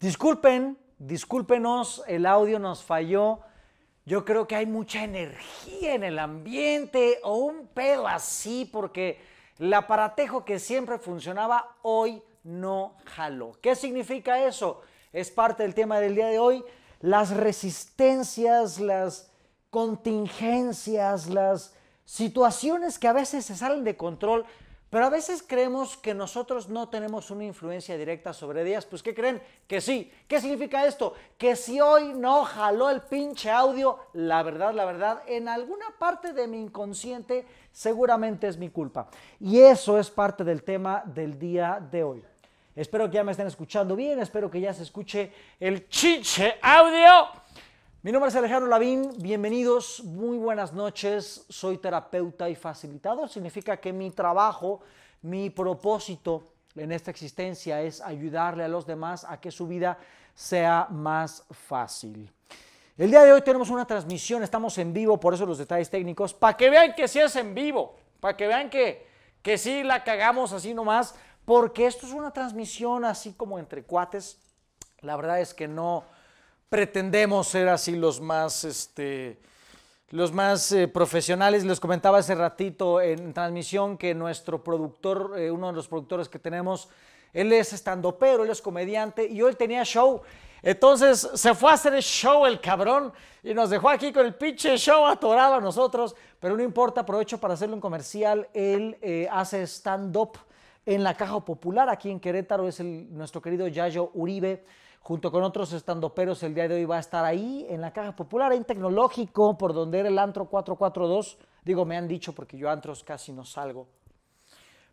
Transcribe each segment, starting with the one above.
Disculpen, discúlpenos, el audio nos falló. Yo creo que hay mucha energía en el ambiente o un pedo así porque el aparatejo que siempre funcionaba hoy no jaló. ¿Qué significa eso? Es parte del tema del día de hoy. Las resistencias, las contingencias, las situaciones que a veces se salen de control pero a veces creemos que nosotros no tenemos una influencia directa sobre ellas. Pues ¿qué creen? Que sí. ¿Qué significa esto? Que si hoy no jaló el pinche audio, la verdad, la verdad, en alguna parte de mi inconsciente seguramente es mi culpa. Y eso es parte del tema del día de hoy. Espero que ya me estén escuchando bien, espero que ya se escuche el chiche audio. Mi nombre es Alejandro Lavín, bienvenidos, muy buenas noches, soy terapeuta y facilitador, significa que mi trabajo, mi propósito en esta existencia es ayudarle a los demás a que su vida sea más fácil. El día de hoy tenemos una transmisión, estamos en vivo, por eso los detalles técnicos, para que vean que sí es en vivo, para que vean que, que sí la cagamos así nomás, porque esto es una transmisión así como entre cuates, la verdad es que no pretendemos ser así los más, este, los más eh, profesionales. Les comentaba hace ratito en transmisión que nuestro productor, eh, uno de los productores que tenemos, él es pero él es comediante y hoy tenía show. Entonces se fue a hacer el show el cabrón y nos dejó aquí con el pinche show atorado a nosotros. Pero no importa, aprovecho para hacerle un comercial. Él eh, hace stand-up en la Caja Popular aquí en Querétaro. Es nuestro querido Yayo Uribe junto con otros estandoperos, el día de hoy va a estar ahí en la Caja Popular, en Tecnológico, por donde era el antro 442. Digo, me han dicho porque yo antros casi no salgo.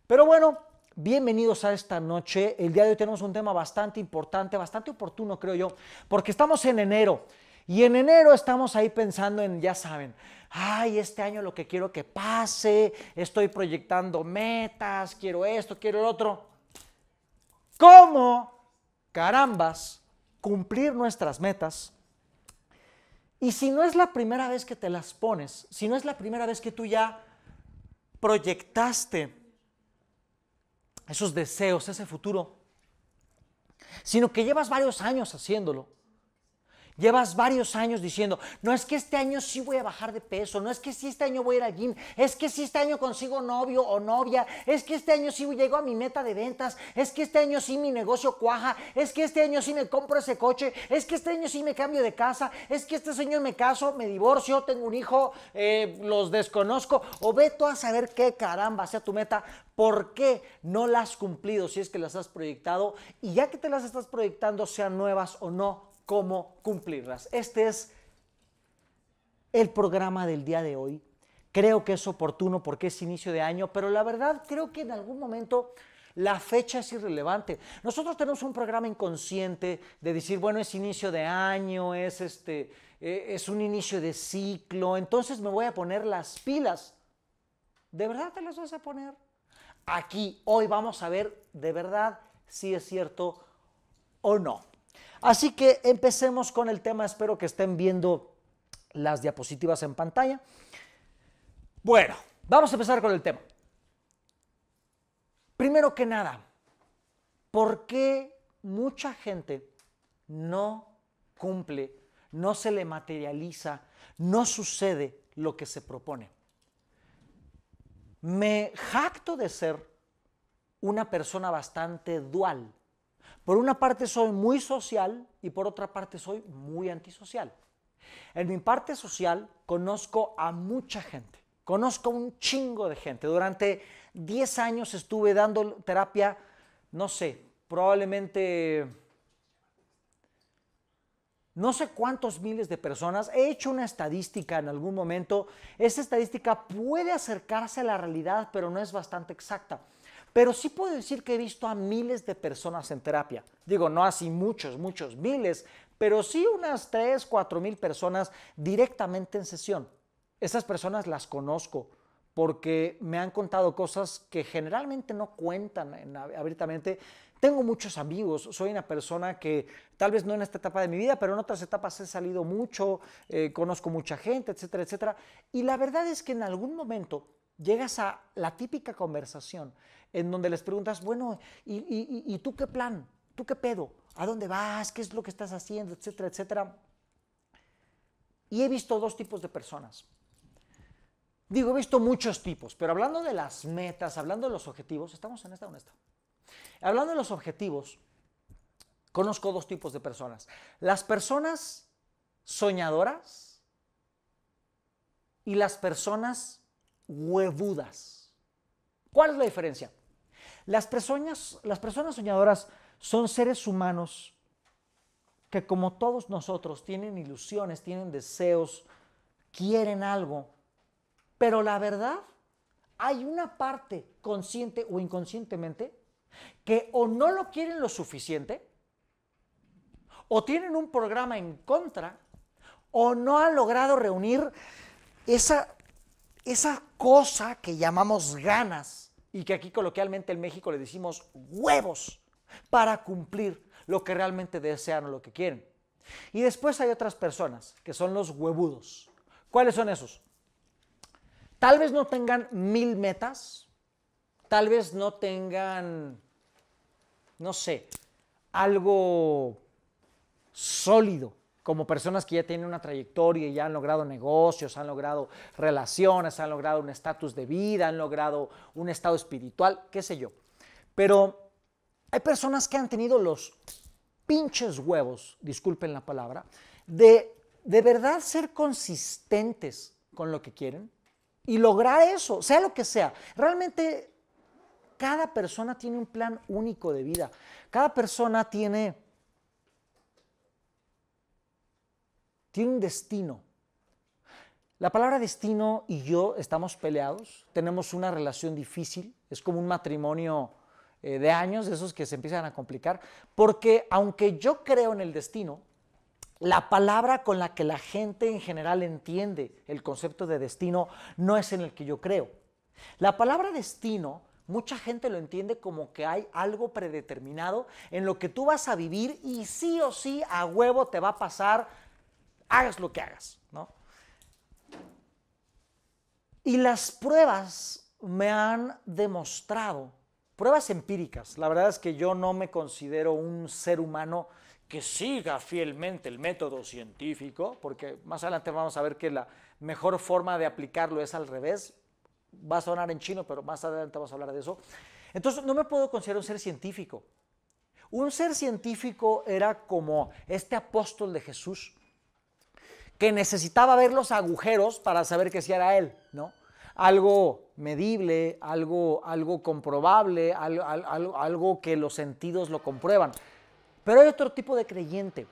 Pero bueno, bienvenidos a esta noche. El día de hoy tenemos un tema bastante importante, bastante oportuno, creo yo, porque estamos en enero. Y en enero estamos ahí pensando en, ya saben, ay, este año lo que quiero que pase, estoy proyectando metas, quiero esto, quiero el otro. ¿Cómo carambas, cumplir nuestras metas. Y si no es la primera vez que te las pones, si no es la primera vez que tú ya proyectaste esos deseos, ese futuro, sino que llevas varios años haciéndolo, Llevas varios años diciendo, no es que este año sí voy a bajar de peso, no es que sí este año voy a ir al gym, es que si este año consigo novio o novia, es que este año sí llego a mi meta de ventas, es que este año sí mi negocio cuaja, es que este año sí me compro ese coche, es que este año sí me cambio de casa, es que este año me caso, me divorcio, tengo un hijo, eh, los desconozco, o ve tú a saber qué caramba sea tu meta, por qué no la has cumplido si es que las has proyectado y ya que te las estás proyectando, sean nuevas o no cómo cumplirlas. Este es el programa del día de hoy. Creo que es oportuno porque es inicio de año, pero la verdad creo que en algún momento la fecha es irrelevante. Nosotros tenemos un programa inconsciente de decir, bueno, es inicio de año, es, este, e, es un inicio de ciclo, entonces me voy a poner las pilas. ¿De verdad te las vas a poner? Aquí, hoy vamos a ver de verdad si es cierto o no. Así que empecemos con el tema, espero que estén viendo las diapositivas en pantalla. Bueno, vamos a empezar con el tema. Primero que nada, ¿por qué mucha gente no cumple, no se le materializa, no sucede lo que se propone? Me jacto de ser una persona bastante dual por una parte soy muy social y por otra parte soy muy antisocial. En mi parte social conozco a mucha gente, conozco un chingo de gente. Durante 10 años estuve dando terapia, no sé, probablemente no sé cuántos miles de personas. He hecho una estadística en algún momento. Esa estadística puede acercarse a la realidad, pero no es bastante exacta. Pero sí puedo decir que he visto a miles de personas en terapia. Digo, no así muchos, muchos, miles, pero sí unas 3, 4 mil personas directamente en sesión. Esas personas las conozco porque me han contado cosas que generalmente no cuentan en, abiertamente. Tengo muchos amigos, soy una persona que tal vez no en esta etapa de mi vida, pero en otras etapas he salido mucho, eh, conozco mucha gente, etcétera, etcétera. Y la verdad es que en algún momento llegas a la típica conversación en donde les preguntas, bueno, ¿y, tú qué plan? ¿Tú qué pedo? ¿A dónde vas? ¿Qué es lo que estás haciendo? Etcétera, etcétera. Y he visto dos tipos de personas. Digo, he visto muchos tipos, pero hablando de las metas, hablando de los objetivos, estamos en esta o en esta. Hablando de los objetivos, conozco dos tipos de personas. Las personas soñadoras y las personas huevudas. ¿Cuál es la diferencia? Las personas, las personas soñadoras son seres humanos que como todos nosotros tienen ilusiones, tienen deseos, quieren algo, pero la verdad, hay una parte consciente o inconscientemente que o no lo quieren lo suficiente, o tienen un programa en contra, o no han logrado reunir esa esa cosa que llamamos ganas y que aquí coloquialmente en México le decimos huevos para cumplir lo que realmente desean o lo que quieren. Y después hay otras personas que son los huevudos. ¿Cuáles son esos? Tal vez no tengan mil metas, tal vez no tengan, no sé, algo sólido como personas que ya tienen una trayectoria y ya han logrado negocios, han logrado relaciones, han logrado un estatus de vida, han logrado un estado espiritual, qué sé yo. Pero hay personas que han tenido los pinches huevos, disculpen la palabra, de de verdad ser consistentes con lo que quieren y lograr eso, sea lo que sea. Realmente cada persona tiene un plan único de vida. Cada persona tiene un destino. La palabra destino y yo estamos peleados, tenemos una relación difícil, es como un matrimonio eh, de años, de esos que se empiezan a complicar, porque aunque yo creo en el destino, la palabra con la que la gente en general entiende el concepto de destino no es en el que yo creo. La palabra destino, mucha gente lo entiende como que hay algo predeterminado en lo que tú vas a vivir y sí o sí a huevo te va a pasar hagas lo que hagas, ¿no? Y las pruebas me han demostrado, pruebas empíricas, la verdad es que yo no me considero un ser humano que siga fielmente el método científico, porque más adelante vamos a ver que la mejor forma de aplicarlo es al revés, va a sonar en chino, pero más adelante vamos a hablar de eso. Entonces, no me puedo considerar un ser científico. Un ser científico era como este apóstol de Jesús que necesitaba ver los agujeros para saber que sí era él, ¿no? Algo medible, algo, algo comprobable, algo, que los sentidos lo comprueban. Pero hay otro tipo de creyente.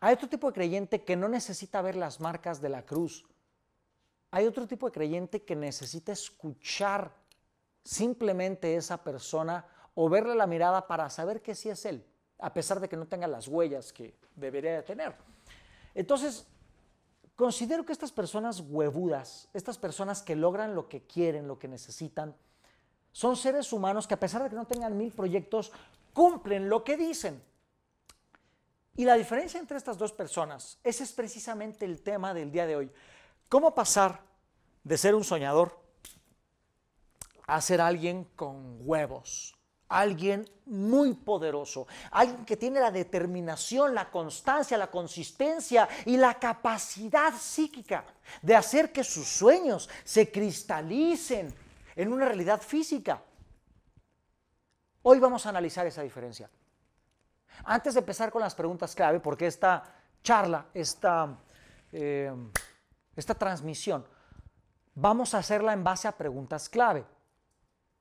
Hay otro tipo de creyente que no necesita ver las marcas de la cruz. Hay otro tipo de creyente que necesita escuchar simplemente esa persona o verle la mirada para saber que sí es él, a pesar de que no tenga las huellas que debería tener. Entonces, Considero que estas personas huevudas, estas personas que logran lo que quieren, lo que necesitan, son seres humanos que a pesar de que no tengan mil proyectos, cumplen lo que dicen. Y la diferencia entre estas dos personas, ese es precisamente el tema del día de hoy. ¿Cómo pasar de ser un soñador a ser alguien con huevos? alguien muy poderoso, alguien que tiene la determinación, la constancia, la consistencia y la capacidad psíquica de hacer que sus sueños se cristalicen en una realidad física. Hoy vamos a analizar esa diferencia. Antes de empezar con las preguntas clave, porque esta charla, esta, eh, esta transmisión, vamos a hacerla en base a preguntas clave.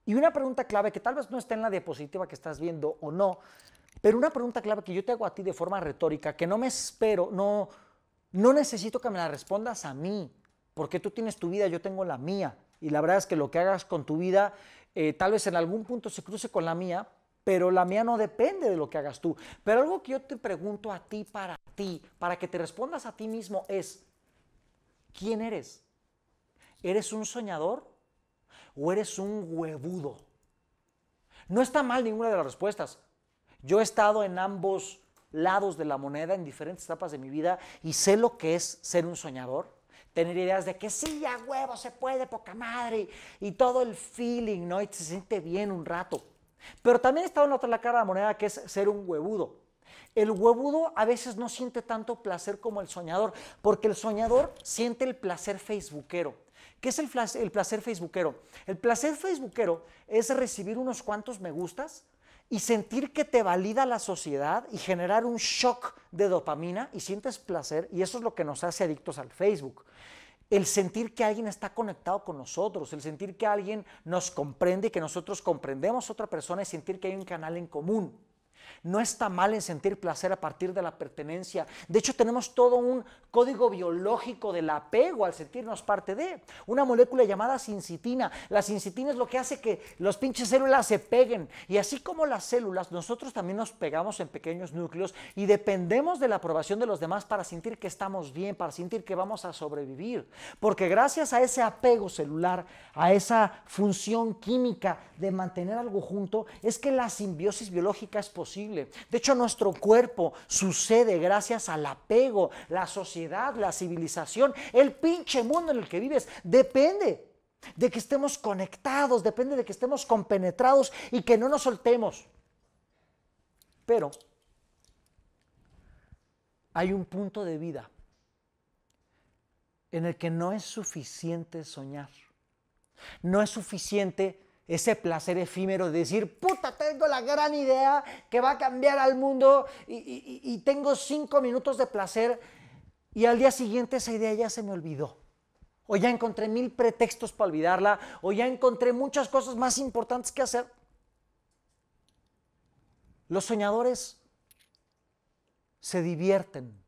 Y una pregunta clave que tal vez no está en la diapositiva que estás viendo o no, pero una pregunta clave que yo te hago a ti de forma retórica, que no me espero, no, no necesito que me la respondas a mí, porque tú tienes tu vida, yo tengo la mía. Y la verdad es que lo que hagas con tu vida eh, tal vez en algún punto se cruce con la mía, pero la mía no depende de lo que hagas tú. Pero algo que yo te pregunto a ti para ti, para que te respondas a ti mismo es, ¿quién eres? ¿Eres un soñador? o eres un huevudo. No está mal ninguna de las respuestas. Yo he estado en ambos lados de la moneda en diferentes etapas de mi vida y sé lo que es ser un soñador, tener ideas de que sí, ya, huevo se puede, poca madre, y, todo el feeling, ¿no? Y se siente bien un rato. Pero también he estado en otra cara de la moneda que es ser un huevudo. El huevudo a veces no siente tanto placer como el soñador, porque el soñador siente el placer facebookero. ¿Qué es el, placer facebookero? El placer facebookero es recibir unos cuantos me gustas y sentir que te valida la sociedad y generar un shock de dopamina y sientes placer y eso es lo que nos hace adictos al Facebook el sentir que alguien está conectado con nosotros, el sentir que alguien nos comprende y que nosotros comprendemos a otra persona y sentir que hay un canal en común. No está mal en sentir placer a partir de la pertenencia. De hecho, tenemos todo un código biológico del apego al sentirnos parte de una molécula llamada sincitina. La sincitina es lo que hace que los pinches células se peguen. Y así como las células, nosotros también nos pegamos en pequeños núcleos y dependemos de la aprobación de los demás para sentir que estamos bien, para sentir que vamos a sobrevivir. Porque gracias a ese apego celular, a esa función química de mantener algo junto, es que la simbiosis biológica es posible. De hecho, nuestro cuerpo sucede gracias al apego, la sociedad, la civilización, el pinche mundo en el que vives. Depende de que estemos conectados, depende de que estemos compenetrados y que no nos soltemos. Pero hay un punto de vida en el que no es suficiente soñar. No es suficiente ese placer efímero de decir, puta, la gran idea que va a cambiar al mundo y tengo cinco minutos de placer y al día siguiente esa idea ya se me olvidó. O ya encontré mil pretextos para olvidarla, o ya encontré muchas cosas más importantes que hacer. Los soñadores se divierten.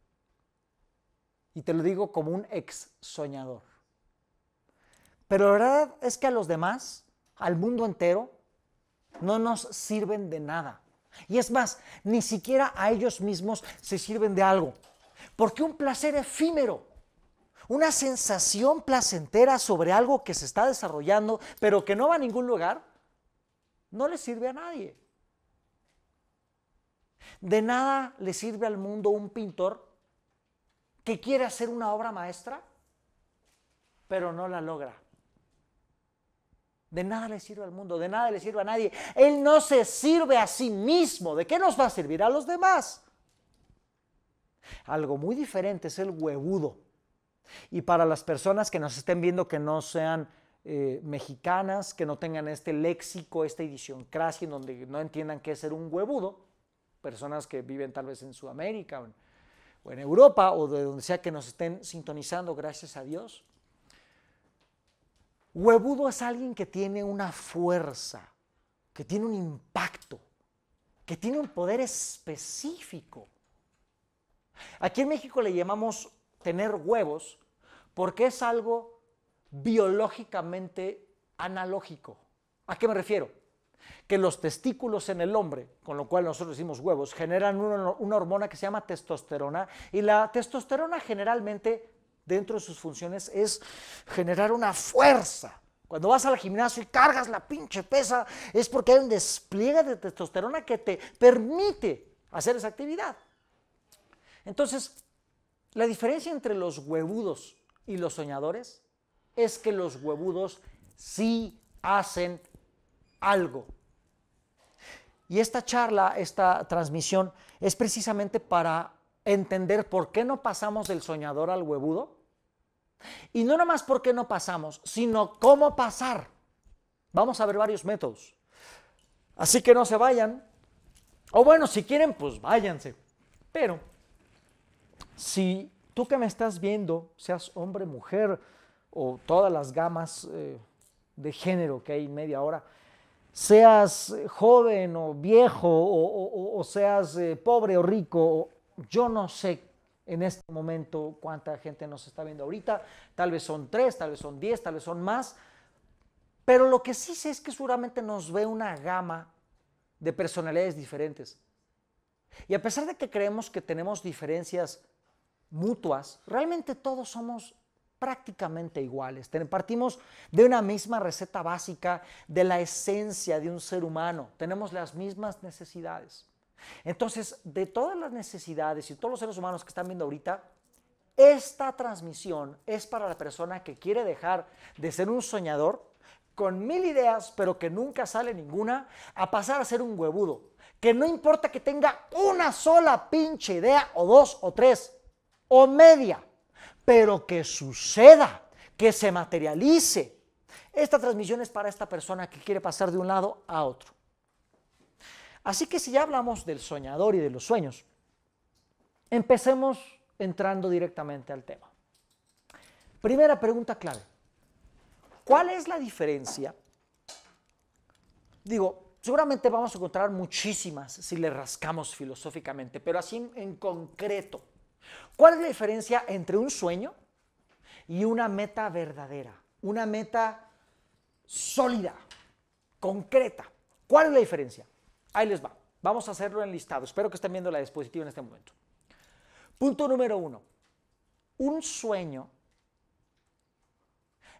Y te lo digo como un ex soñador. Pero la verdad es que a los demás, al mundo entero, no nos sirven de nada. Y es más, ni siquiera a ellos mismos se sirven de algo. Porque un placer efímero, una sensación placentera sobre algo que se está desarrollando, pero que no va a ningún lugar, no le sirve a nadie. De nada le sirve al mundo un pintor que quiere hacer una obra maestra, pero no la logra. De nada le sirve al mundo, de nada le sirve a nadie. Él no se sirve a sí mismo. ¿De qué nos va a servir a los demás? Algo muy diferente es el huevudo. Y para las personas que nos estén viendo que no sean eh, mexicanas, que no tengan este léxico, esta edición en donde no entiendan qué es ser un huevudo, personas que viven tal vez en Sudamérica o en Europa o de donde sea que nos estén sintonizando, gracias a Dios, Huevudo es alguien que tiene una fuerza, que tiene un impacto, que tiene un poder específico. Aquí en México le llamamos tener huevos porque es algo biológicamente analógico. ¿A qué me refiero? Que los testículos en el hombre, con lo cual nosotros decimos huevos, generan una, hormona que se llama testosterona y la testosterona generalmente dentro de sus funciones es generar una fuerza. Cuando vas al gimnasio y cargas la pinche pesa, es porque hay un despliegue de testosterona que te permite hacer esa actividad. Entonces, la diferencia entre los huevudos y los soñadores es que los huevudos sí hacen algo. Y esta charla, esta transmisión, es precisamente para entender por qué no pasamos del soñador al huevudo y no nomás por qué no pasamos, sino cómo pasar. Vamos a ver varios métodos. Así que no se vayan. O bueno, si quieren, pues váyanse. Pero si tú que me estás viendo, seas hombre, mujer o todas las gamas eh, de género que hay en media hora, seas eh, joven o viejo o, seas eh, pobre o rico, yo no sé en este momento cuánta gente nos está viendo ahorita. Tal vez son tres, tal vez son diez, tal vez son más. Pero lo que sí sé es que seguramente nos ve una gama de personalidades diferentes. Y a pesar de que creemos que tenemos diferencias mutuas, realmente todos somos prácticamente iguales. Partimos de una misma receta básica de la esencia de un ser humano. Tenemos las mismas necesidades. Entonces, de todas las necesidades y todos los seres humanos que están viendo ahorita, esta transmisión es para la persona que quiere dejar de ser un soñador con mil ideas, pero que nunca sale ninguna, a pasar a ser un huevudo, que no importa que tenga una sola pinche idea o dos o tres o media, pero que suceda, que se materialice. Esta transmisión es para esta persona que quiere pasar de un lado a otro. Así que si ya hablamos del soñador y de los sueños, empecemos entrando directamente al tema. Primera pregunta clave. ¿Cuál es la diferencia? Digo, seguramente vamos a encontrar muchísimas si le rascamos filosóficamente, pero así en concreto. ¿Cuál es la diferencia entre un sueño y una meta verdadera? Una meta sólida, concreta. ¿Cuál es la diferencia? Ahí les va. Vamos a hacerlo en listado. Espero que estén viendo la dispositiva en este momento. Punto número uno. Un sueño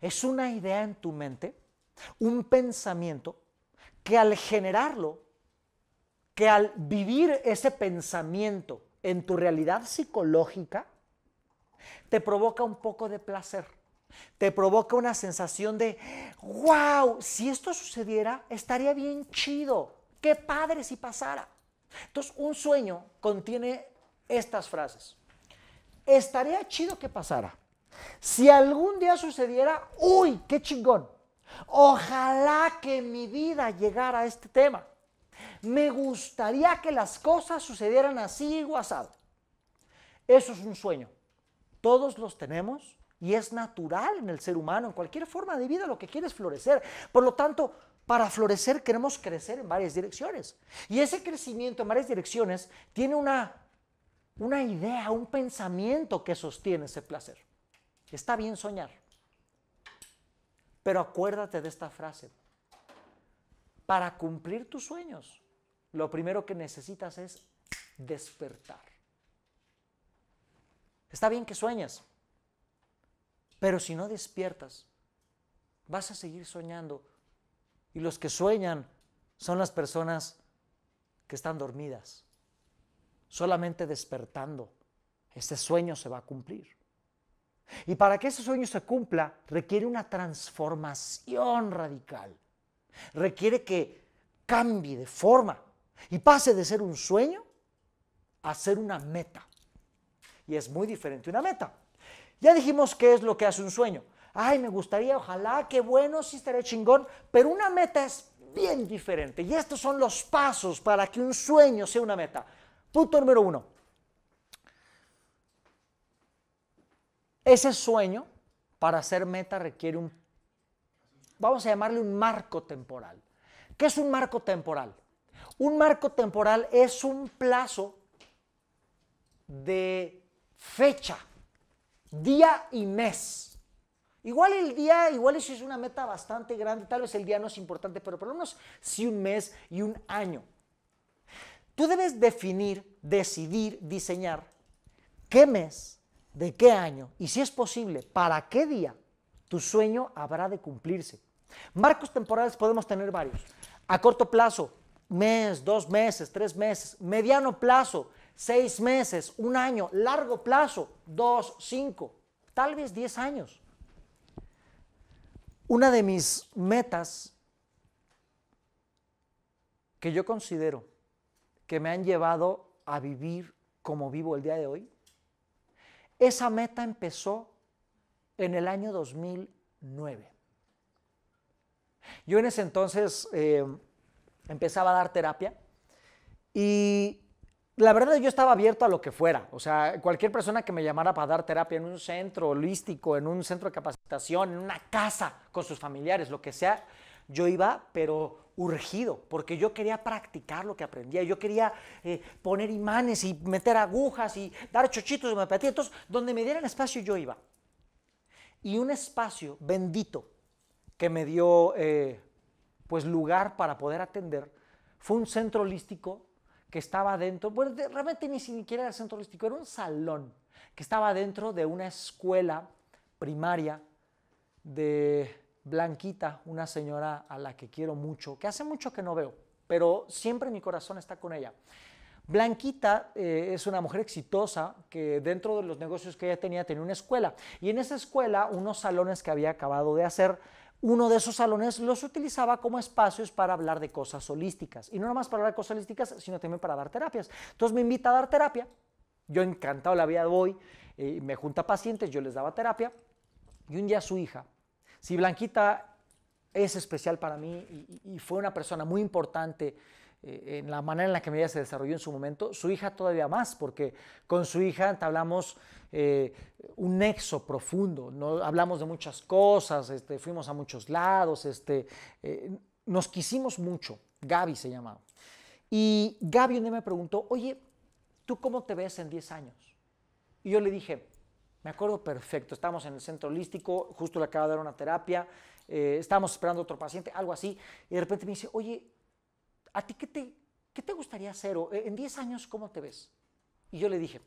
es una idea en tu mente, un pensamiento que al generarlo, que al vivir ese pensamiento en tu realidad psicológica, te provoca un poco de placer, te provoca una sensación de, wow, si esto sucediera, estaría bien chido. Qué padre si pasara. Entonces, un sueño contiene estas frases. Estaría chido que pasara. Si algún día sucediera, uy, qué chingón. Ojalá que mi vida llegara a este tema. Me gustaría que las cosas sucedieran así o asado. Eso es un sueño. Todos los tenemos y es natural en el ser humano, en cualquier forma de vida, lo que quiere es florecer. Por lo tanto, para florecer queremos crecer en varias direcciones. Y ese crecimiento en varias direcciones tiene una, una idea, un pensamiento que sostiene ese placer. Está bien soñar. Pero acuérdate de esta frase. Para cumplir tus sueños, lo primero que necesitas es despertar. Está bien que sueñas, pero si no despiertas, vas a seguir soñando y los que sueñan son las personas que están dormidas. Solamente despertando, ese sueño se va a cumplir. Y para que ese sueño se cumpla, requiere una transformación radical. Requiere que cambie de forma y pase de ser un sueño a ser una meta. Y es muy diferente una meta. Ya dijimos qué es lo que hace un sueño ay, me gustaría, ojalá, qué bueno, sí estaré chingón, pero una meta es bien diferente. Y estos son los pasos para que un sueño sea una meta. Punto número uno. Ese sueño para ser meta requiere un, vamos a llamarle un marco temporal. ¿Qué es un marco temporal? Un marco temporal es un plazo de fecha, día y mes. Igual el día, igual eso es una meta bastante grande, tal vez el día no es importante, pero por lo menos sí un mes y un año. Tú debes definir, decidir, diseñar qué mes, de qué año y si es posible, para qué día tu sueño habrá de cumplirse. Marcos temporales podemos tener varios. A corto plazo, mes, dos meses, tres meses. Mediano plazo, seis meses, un año. Largo plazo, dos, cinco, tal vez diez años. Una de mis metas que yo considero que me han llevado a vivir como vivo el día de hoy, esa meta empezó en el año 2009. Yo en ese entonces eh, empezaba a dar terapia y la verdad yo estaba abierto a lo que fuera. O sea, cualquier persona que me llamara para dar terapia en un centro holístico, en un centro de capacitación, en una casa con sus familiares, lo que sea, yo iba, pero urgido, porque yo quería practicar lo que aprendía, yo quería eh, poner imanes y meter agujas y dar chochitos y mapatía. Entonces, donde me dieran espacio yo iba. Y un espacio bendito que me dio eh, pues lugar para poder atender fue un centro holístico que estaba dentro, bueno, realmente ni siquiera era el centro holístico, era un salón que estaba dentro de una escuela primaria de Blanquita, una señora a la que quiero mucho, que hace mucho que no veo, pero siempre mi corazón está con ella. Blanquita eh, es una mujer exitosa que dentro de los negocios que ella tenía tenía una escuela y en esa escuela unos salones que había acabado de hacer uno de esos salones los utilizaba como espacios para hablar de cosas holísticas. Y no nomás para hablar de cosas holísticas, sino también para dar terapias. Entonces me invita a dar terapia. Yo encantado la vida voy, eh, me junta pacientes, yo les daba terapia. Y un día su hija, si Blanquita es especial para mí y, y fue una persona muy importante eh, en la manera en la que mi vida se desarrolló en su momento, su hija todavía más, porque con su hija hablamos eh, un nexo profundo, ¿no? hablamos de muchas cosas, este, fuimos a muchos lados, este, eh, nos quisimos mucho, Gaby se llamaba. Y Gaby un día me preguntó, oye, ¿tú cómo te ves en 10 años? Y yo le dije, me acuerdo perfecto, estábamos en el centro holístico, justo le acaba de dar una terapia, eh, estábamos esperando otro paciente, algo así, y de repente me dice, oye, ¿a ti qué te, qué te gustaría hacer? Eh, en 10 años cómo te ves? Y yo le dije,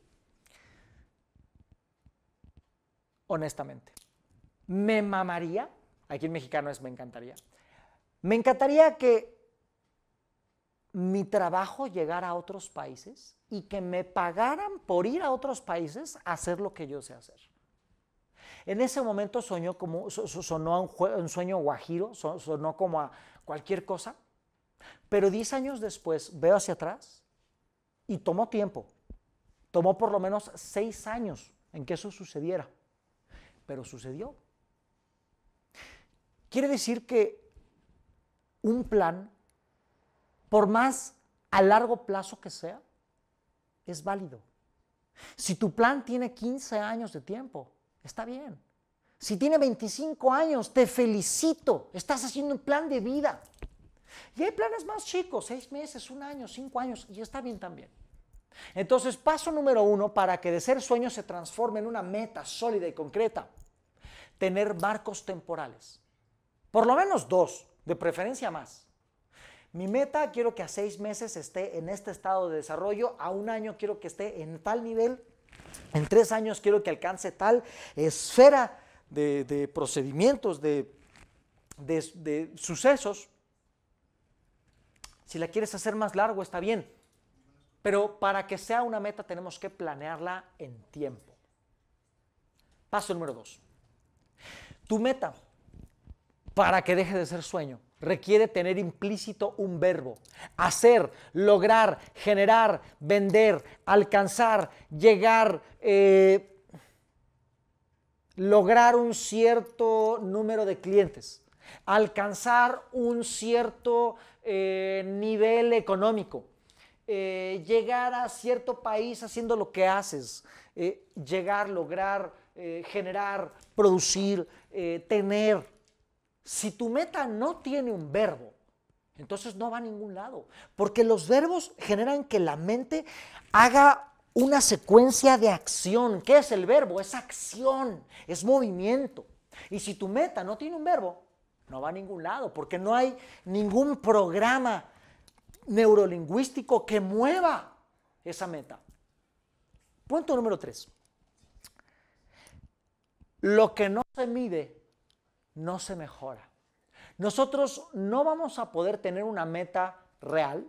honestamente, me mamaría, aquí en mexicano es me encantaría, me encantaría que mi trabajo llegara a otros países y que me pagaran por ir a otros países a hacer lo que yo sé hacer. En ese momento soñó como, sonó un, sueño guajiro, sonó como a cualquier cosa, pero 10 años después veo hacia atrás y tomó tiempo. Tomó por lo menos 6 años en que eso sucediera. Pero sucedió. Quiere decir que un plan, por más a largo plazo que sea, es válido. Si tu plan tiene 15 años de tiempo, está bien. Si tiene 25 años, te felicito. Estás haciendo un plan de vida. Y hay planes más chicos, seis meses, un año, cinco años, y está bien también. Entonces, paso número uno para que de ser sueño se transforme en una meta sólida y concreta, tener marcos temporales. Por lo menos dos, de preferencia más. Mi meta quiero que a seis meses esté en este estado de desarrollo, a un año quiero que esté en tal nivel, en tres años quiero que alcance tal esfera de, procedimientos, de sucesos. Si la quieres hacer más largo, está bien. Pero para que sea una meta tenemos que planearla en tiempo. Paso número dos. Tu meta, para que deje de ser sueño, requiere tener implícito un verbo. Hacer, lograr, generar, vender, alcanzar, llegar, eh, lograr un cierto número de clientes alcanzar un cierto eh, nivel económico, eh, llegar a cierto país haciendo lo que haces, eh, llegar, lograr, generar, producir, tener. Si tu meta no tiene un verbo, entonces no va a ningún lado, porque los verbos generan que la mente haga una secuencia de acción. ¿Qué es el verbo? Es acción, es movimiento. Y si tu meta no tiene un verbo, no va a ningún lado, porque no hay ningún programa neurolingüístico que mueva esa meta. Punto número tres. Lo que no se mide, no se mejora. Nosotros no vamos a poder tener una meta real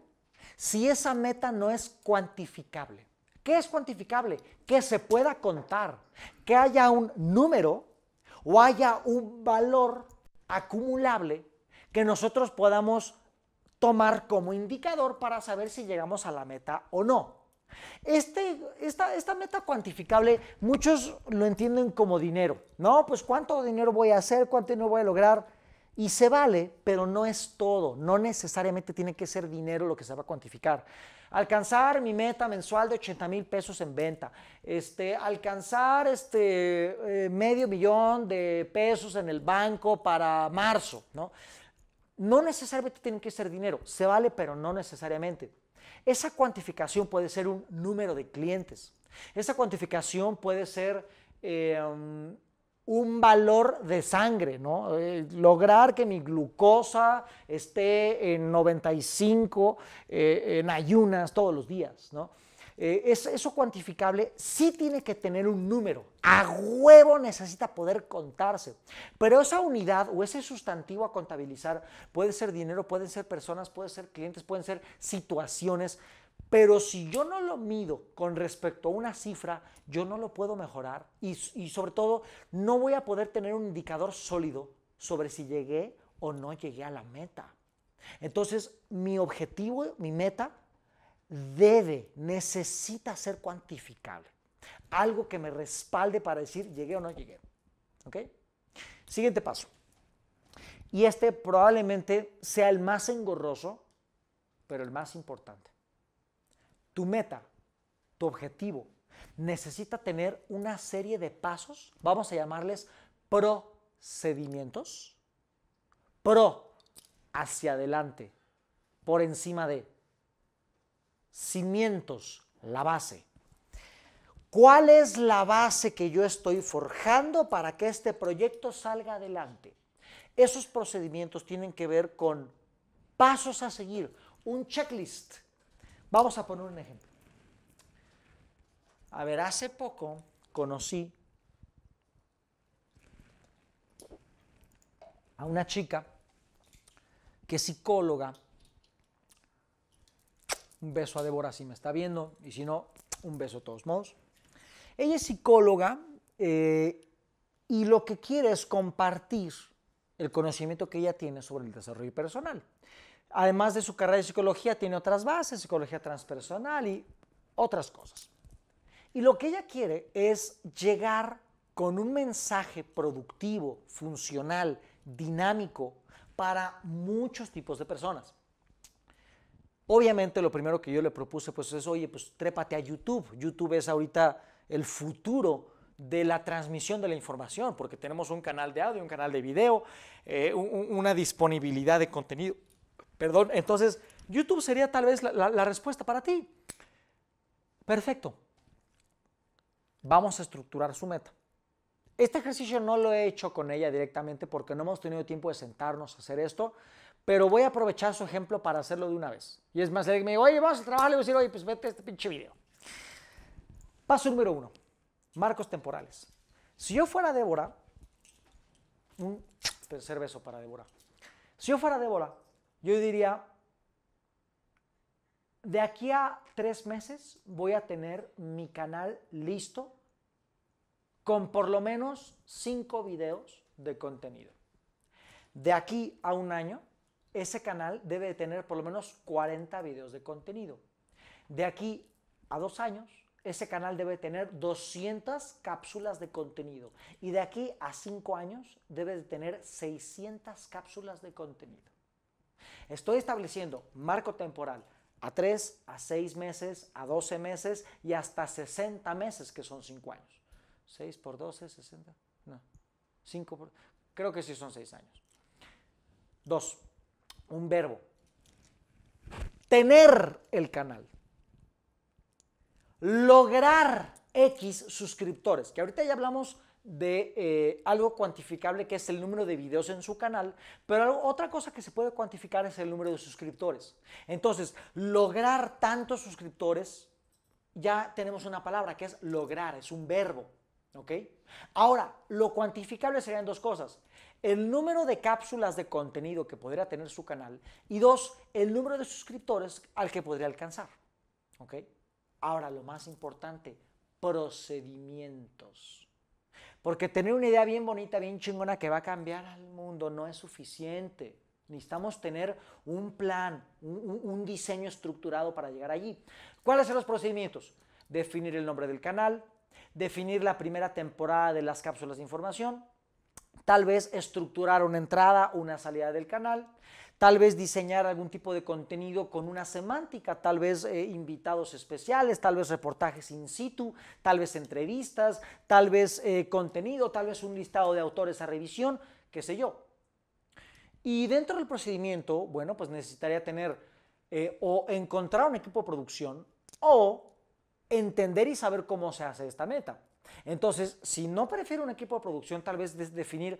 si esa meta no es cuantificable. ¿Qué es cuantificable? Que se pueda contar, que haya un número o haya un valor acumulable que nosotros podamos tomar como indicador para saber si llegamos a la meta o no. Este, esta, esta, meta cuantificable muchos lo entienden como dinero. No, pues cuánto dinero voy a hacer, cuánto dinero voy a lograr. Y se vale, pero no es todo. No necesariamente tiene que ser dinero lo que se va a cuantificar alcanzar mi meta mensual de 80 mil pesos en venta, este, alcanzar este, eh, medio millón de pesos en el banco para marzo, ¿no? No necesariamente tiene que ser dinero, se vale, pero no necesariamente. Esa cuantificación puede ser un número de clientes. Esa cuantificación puede ser eh, un valor de sangre, ¿no? Eh, lograr que mi glucosa esté en 95 eh, en ayunas todos los días, ¿no? Eh, es, eso cuantificable sí tiene que tener un número, a huevo necesita poder contarse, pero esa unidad o ese sustantivo a contabilizar puede ser dinero, pueden ser personas, pueden ser clientes, pueden ser situaciones, pero si yo no lo mido con respecto a una cifra, yo no lo puedo mejorar y, sobre todo no voy a poder tener un indicador sólido sobre si llegué o no llegué a la meta. Entonces, mi objetivo, mi meta, debe, necesita ser cuantificable. Algo que me respalde para decir llegué o no llegué. Siguiente paso. Y este probablemente sea el más engorroso, pero el más importante tu meta, tu objetivo, necesita tener una serie de pasos, vamos a llamarles procedimientos. Pro, hacia adelante, por encima de. Cimientos, la base. ¿Cuál es la base que yo estoy forjando para que este proyecto salga adelante? Esos procedimientos tienen que ver con pasos a seguir, un checklist Vamos a poner un ejemplo. A ver, hace poco conocí a una chica que es psicóloga. Un beso a Débora si me está viendo y si no, un beso a todos modos. Ella es psicóloga eh, y lo que quiere es compartir el conocimiento que ella tiene sobre el desarrollo personal además de su carrera de psicología, tiene otras bases, psicología transpersonal y otras cosas. Y lo que ella quiere es llegar con un mensaje productivo, funcional, dinámico para muchos tipos de personas. Obviamente lo primero que yo le propuse pues es, oye, pues trépate a YouTube. YouTube es ahorita el futuro de la transmisión de la información, porque tenemos un canal de audio, un canal de video, eh, una disponibilidad de contenido Perdón, entonces YouTube sería tal vez la, respuesta para ti. Perfecto. Vamos a estructurar su meta. Este ejercicio no lo he hecho con ella directamente porque no hemos tenido tiempo de sentarnos a hacer esto, pero voy a aprovechar su ejemplo para hacerlo de una vez. Y es más, le me oye, vamos a trabajar, le voy a decir, oye, pues vete este pinche video. Paso número uno, marcos temporales. Si yo fuera Débora, un beso para Débora. Si yo fuera Débora, yo diría, de aquí a tres meses voy a tener mi canal listo con por lo menos cinco videos de contenido. De aquí a un año, ese canal debe de tener por lo menos 40 videos de contenido. De aquí a dos años, ese canal debe tener 200 cápsulas de contenido. Y de aquí a cinco años, debe de tener 600 cápsulas de contenido. Estoy estableciendo marco temporal a 3, a 6 meses, a 12 meses y hasta 60 meses, que son 5 años. 6 por 12, 60, no, 5 por, creo que sí son 6 años. 2. Un verbo. Tener el canal. Lograr X suscriptores, que ahorita ya hablamos de eh, algo cuantificable que es el número de videos en su canal, pero otra cosa que se puede cuantificar es el número de suscriptores. Entonces, lograr tantos suscriptores, ya tenemos una palabra que es lograr, es un verbo. Ahora, lo cuantificable serían dos cosas. El número de cápsulas de contenido que podría tener su canal y dos, el número de suscriptores al que podría alcanzar. Ahora, lo más importante, procedimientos. Porque tener una idea bien bonita, bien chingona que va a cambiar al mundo no es suficiente. Necesitamos tener un plan, un, diseño estructurado para llegar allí. ¿Cuáles son los procedimientos? Definir el nombre del canal, definir la primera temporada de las cápsulas de información, tal vez estructurar una entrada, una salida del canal, tal vez diseñar algún tipo de contenido con una semántica, tal vez eh, invitados especiales, tal vez reportajes in situ, tal vez entrevistas, tal vez eh, contenido, tal vez un listado de autores a revisión, qué sé yo. Y dentro del procedimiento, bueno, pues necesitaría tener eh, o encontrar un equipo de producción o entender y saber cómo se hace esta meta. Entonces, si no prefiero un equipo de producción, tal vez definir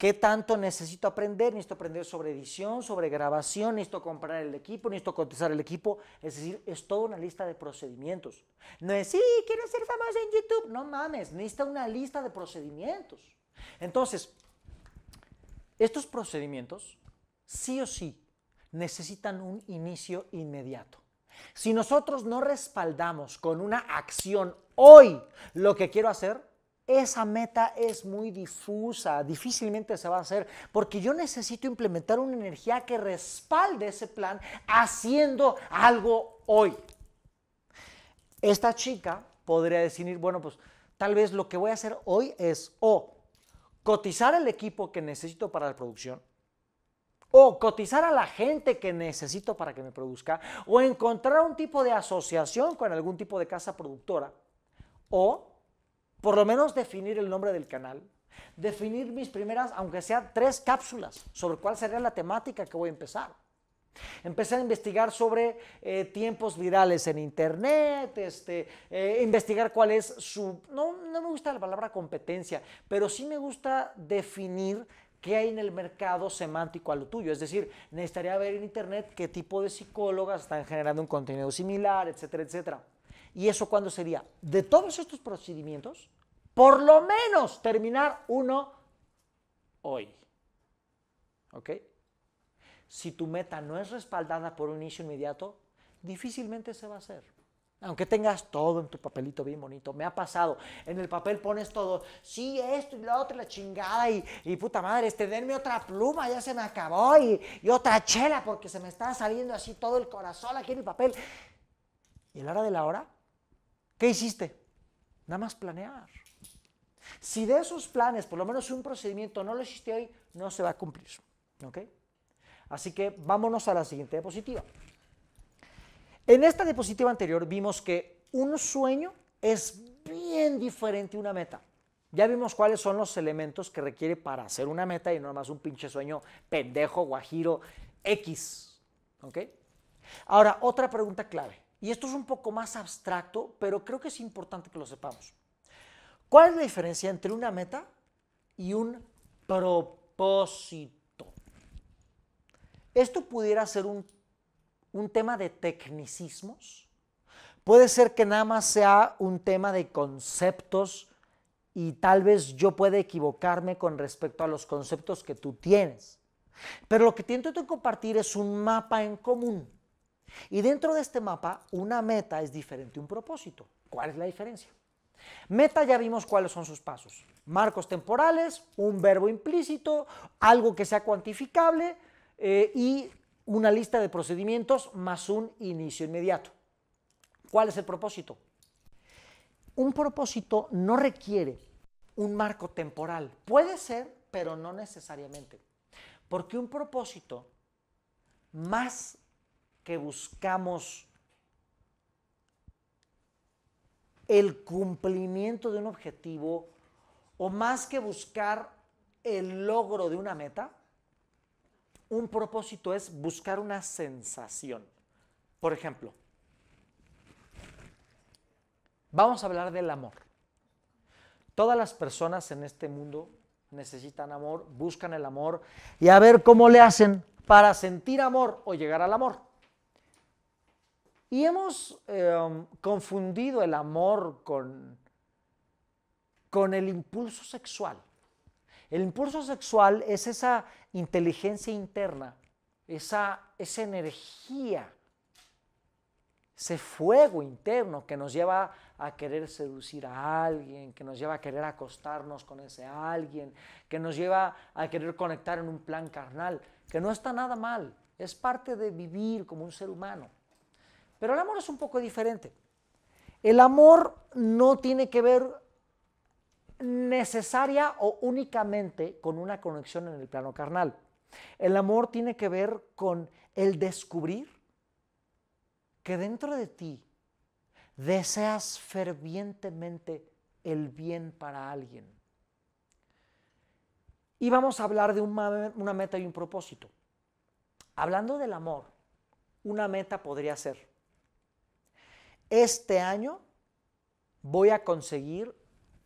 ¿Qué tanto necesito aprender? Necesito aprender sobre edición, sobre grabación, necesito comprar el equipo, necesito cotizar el equipo. Es decir, es toda una lista de procedimientos. No es, sí, quiero ser famoso en YouTube. No mames, necesita una lista de procedimientos. Entonces, estos procedimientos, sí o sí, necesitan un inicio inmediato. Si nosotros no respaldamos con una acción hoy lo que quiero hacer, esa meta es muy difusa, difícilmente se va a hacer, porque yo necesito implementar una energía que respalde ese plan haciendo algo hoy. Esta chica podría decir, bueno, pues tal vez lo que voy a hacer hoy es o cotizar el equipo que necesito para la producción, o cotizar a la gente que necesito para que me produzca, o encontrar un tipo de asociación con algún tipo de casa productora, o por lo menos definir el nombre del canal, definir mis primeras, aunque sea tres cápsulas, sobre cuál sería la temática que voy a empezar. Empecé a investigar sobre eh, tiempos virales en Internet, este, eh, investigar cuál es su... No, no me gusta la palabra competencia, pero sí me gusta definir qué hay en el mercado semántico a lo tuyo. Es decir, necesitaría ver en Internet qué tipo de psicólogas están generando un contenido similar, etcétera, etcétera. ¿Y eso cuándo sería? De todos estos procedimientos, por lo menos terminar uno hoy. ¿Ok? Si tu meta no es respaldada por un inicio inmediato, difícilmente se va a hacer. Aunque tengas todo en tu papelito bien bonito, me ha pasado. En el papel pones todo, sí, esto y lo otro, la chingada, y, puta madre, este, denme otra pluma, ya se me acabó, y, otra chela, porque se me está saliendo así todo el corazón aquí en el papel. Y a la hora de la hora, ¿Qué hiciste? Nada más planear. Si de esos planes, por lo menos un procedimiento, no lo hiciste hoy, no se va a cumplir. Así que vámonos a la siguiente diapositiva. En esta diapositiva anterior vimos que un sueño es bien diferente a una meta. Ya vimos cuáles son los elementos que requiere para hacer una meta y no más un pinche sueño pendejo, guajiro, X. Ahora, otra pregunta clave. Y esto es un poco más abstracto, pero creo que es importante que lo sepamos. ¿Cuál es la diferencia entre una meta y un propósito? Esto pudiera ser un, tema de tecnicismos. Puede ser que nada más sea un tema de conceptos y tal vez yo pueda equivocarme con respecto a los conceptos que tú tienes. Pero lo que intento compartir es un mapa en común y dentro de este mapa, una meta es diferente a un propósito. ¿Cuál es la diferencia? Meta ya vimos cuáles son sus pasos. Marcos temporales, un verbo implícito, algo que sea cuantificable eh, y una lista de procedimientos más un inicio inmediato. ¿Cuál es el propósito? Un propósito no requiere un marco temporal. Puede ser, pero no necesariamente. Porque un propósito más que buscamos el cumplimiento de un objetivo o más que buscar el logro de una meta, un propósito es buscar una sensación. Por ejemplo, vamos a hablar del amor. Todas las personas en este mundo necesitan amor, buscan el amor y a ver cómo le hacen para sentir amor o llegar al amor. Y hemos em, confundido el amor con, con el impulso sexual. El impulso sexual es esa inteligencia interna, esa, esa energía, ese fuego interno que nos lleva a querer seducir a alguien, que nos lleva a querer acostarnos con ese alguien, que nos lleva a querer conectar en un plan carnal, que no está nada mal, es parte de vivir como un ser humano. Pero el amor es un poco diferente. El amor no tiene que ver necesaria o únicamente con una conexión en el plano carnal. El amor tiene que ver con el descubrir que dentro de ti deseas fervientemente el bien para alguien. Y vamos a hablar de una, una meta y un propósito. Hablando del amor, una meta podría ser este año voy a conseguir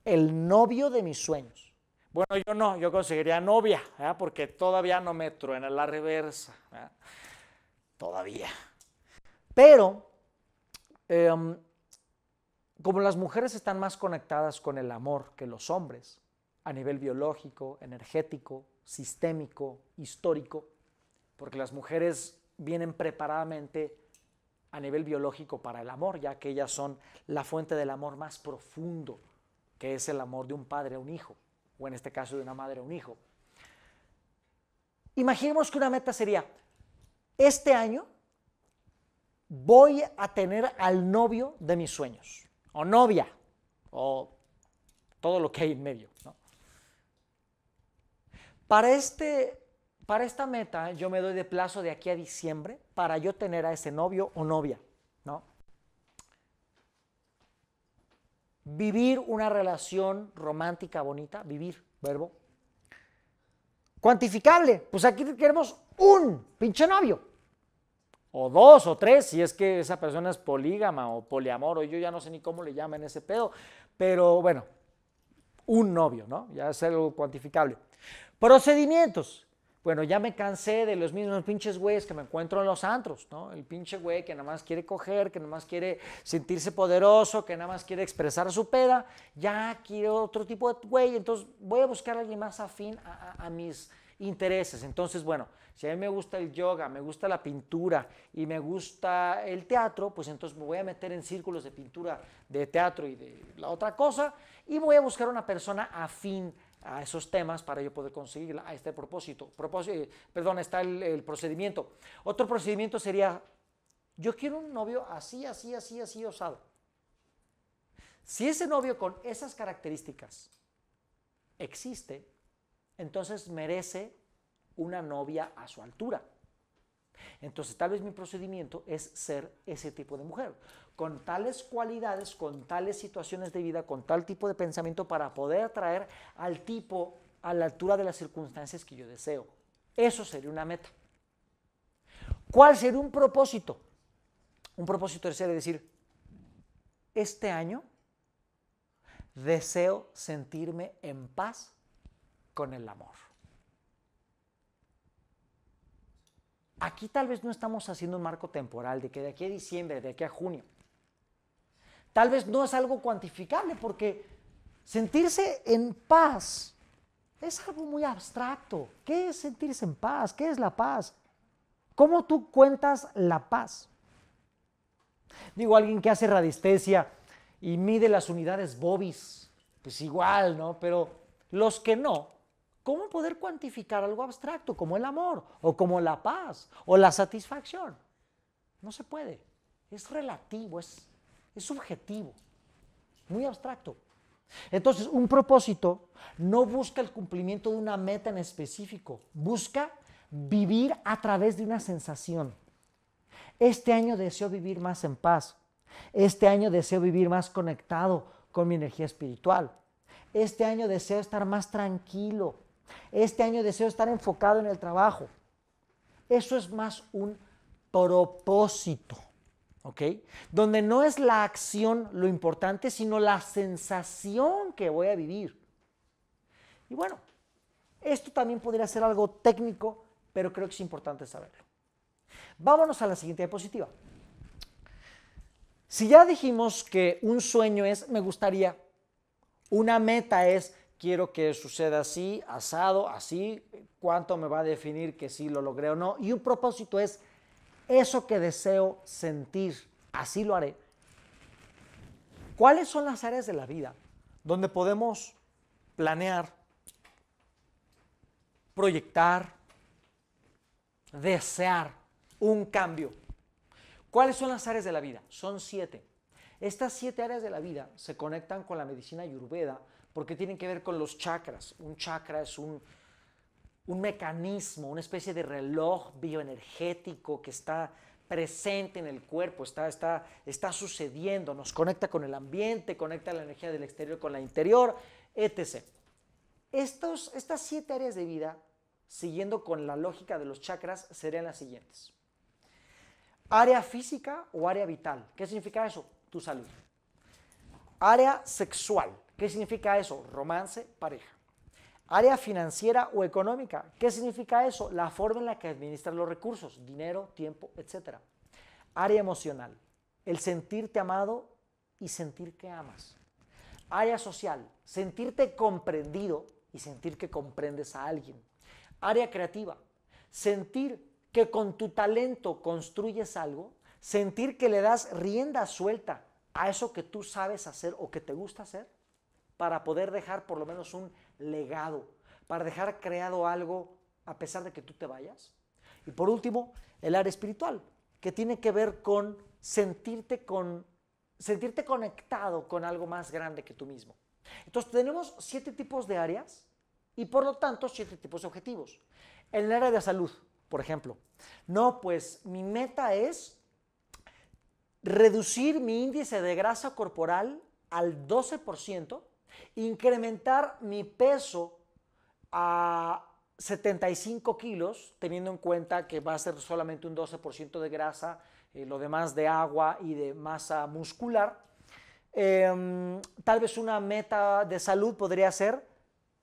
el novio de mis sueños. Bueno, yo no, yo conseguiría novia, porque todavía no me truena la reversa. Todavía. Pero, em, como las mujeres están más conectadas con el amor que los hombres, a nivel biológico, energético, sistémico, histórico, porque las mujeres vienen preparadamente a nivel biológico para el amor, ya que ellas son la fuente del amor más profundo, que es el amor de un padre a un hijo, o en este caso de una madre a un hijo. Imaginemos que una meta sería, este año voy a tener al novio de mis sueños, o novia, o todo lo que hay en medio. Para este para esta meta yo me doy de plazo de aquí a diciembre para yo tener a ese novio o novia, ¿no? Vivir una relación romántica bonita, vivir, verbo. Cuantificable, pues aquí queremos un pinche novio. O dos o tres, si es que esa persona es polígama o poliamor, o yo ya no sé ni cómo le llaman ese pedo. Pero bueno, un novio, ¿no? Ya es algo cuantificable. Procedimientos bueno, ya me cansé de los mismos pinches güeyes que me encuentro en los antros, ¿no? El pinche güey que nada más quiere coger, que nada más quiere sentirse poderoso, que nada más quiere expresar su peda, ya quiero otro tipo de güey, entonces voy a buscar a alguien más afín a, mis intereses. Entonces, bueno, si a mí me gusta el yoga, me gusta la pintura y me gusta el teatro, pues entonces me voy a meter en círculos de pintura, de teatro y de la otra cosa y voy a buscar una persona afín a esos temas para yo poder conseguir a este propósito. propósito eh, perdón, está el, el procedimiento. Otro procedimiento sería, yo quiero un novio así, así, así, así osado. Si ese novio con esas características existe, entonces merece una novia a su altura. Entonces tal vez mi procedimiento es ser ese tipo de mujer con tales cualidades, con tales situaciones de vida, con tal tipo de pensamiento para poder atraer al tipo a la altura de las circunstancias que yo deseo. Eso sería una meta. ¿Cuál sería un propósito? Un propósito sería decir, este año deseo sentirme en paz con el amor. Aquí tal vez no estamos haciendo un marco temporal de que de aquí a diciembre, de aquí a junio tal vez no es algo cuantificable, porque sentirse en paz es algo muy abstracto. ¿Qué es sentirse en paz? ¿Qué es la paz? ¿Cómo tú cuentas la paz? Digo, alguien que hace radiestesia y mide las unidades bobis, pues igual, ¿no? Pero los que no, ¿cómo poder cuantificar algo abstracto como el amor o como la paz o la satisfacción? No se puede. Es relativo, es es subjetivo, muy abstracto. Entonces, un propósito no busca el cumplimiento de una meta en específico, busca vivir a través de una sensación. Este año deseo vivir más en paz. Este año deseo vivir más conectado con mi energía espiritual. Este año deseo estar más tranquilo. Este año deseo estar enfocado en el trabajo. Eso es más un propósito. Donde no es la acción lo importante, sino la sensación que voy a vivir. Y bueno, esto también podría ser algo técnico, pero creo que es importante saberlo. Vámonos a la siguiente diapositiva. Si ya dijimos que un sueño es me gustaría, una meta es quiero que suceda así, asado, así, cuánto me va a definir que sí lo logré o no, y un propósito es eso que deseo sentir, así lo haré. ¿Cuáles son las áreas de la vida donde podemos planear, proyectar, desear un cambio? ¿Cuáles son las áreas de la vida? Son siete. Estas siete áreas de la vida se conectan con la medicina ayurveda porque tienen que ver con los chakras. Un chakra es un, un mecanismo, una especie de reloj bioenergético que está presente en el cuerpo, está, está, está sucediendo, nos conecta con el ambiente, conecta la energía del exterior con la interior, etc. Estos, estas siete áreas de vida, siguiendo con la lógica de los chakras, serían las siguientes. Área física o área vital. ¿Qué significa eso? Tu salud. Área sexual. ¿Qué significa eso? Romance, pareja. Área financiera o económica. ¿Qué significa eso? La forma en la que administras los recursos, dinero, tiempo, etc. Área emocional. El sentirte amado y sentir que amas. Área social. Sentirte comprendido y sentir que comprendes a alguien. Área creativa. Sentir que con tu talento construyes algo. Sentir que le das rienda suelta a eso que tú sabes hacer o que te gusta hacer para poder dejar por lo menos un legado, para dejar creado algo a pesar de que tú te vayas. Y por último, el área espiritual, que tiene que ver con sentirte, con, sentirte conectado con algo más grande que tú mismo. Entonces tenemos siete tipos de áreas y por lo tanto siete tipos de objetivos. En el área de salud, por ejemplo, no, pues mi meta es reducir mi índice de grasa corporal al 12% incrementar mi peso a 75 kilos, teniendo en cuenta que va a ser solamente un 12% de grasa, y eh, lo demás de agua y de masa muscular. Em, tal vez una meta de salud podría ser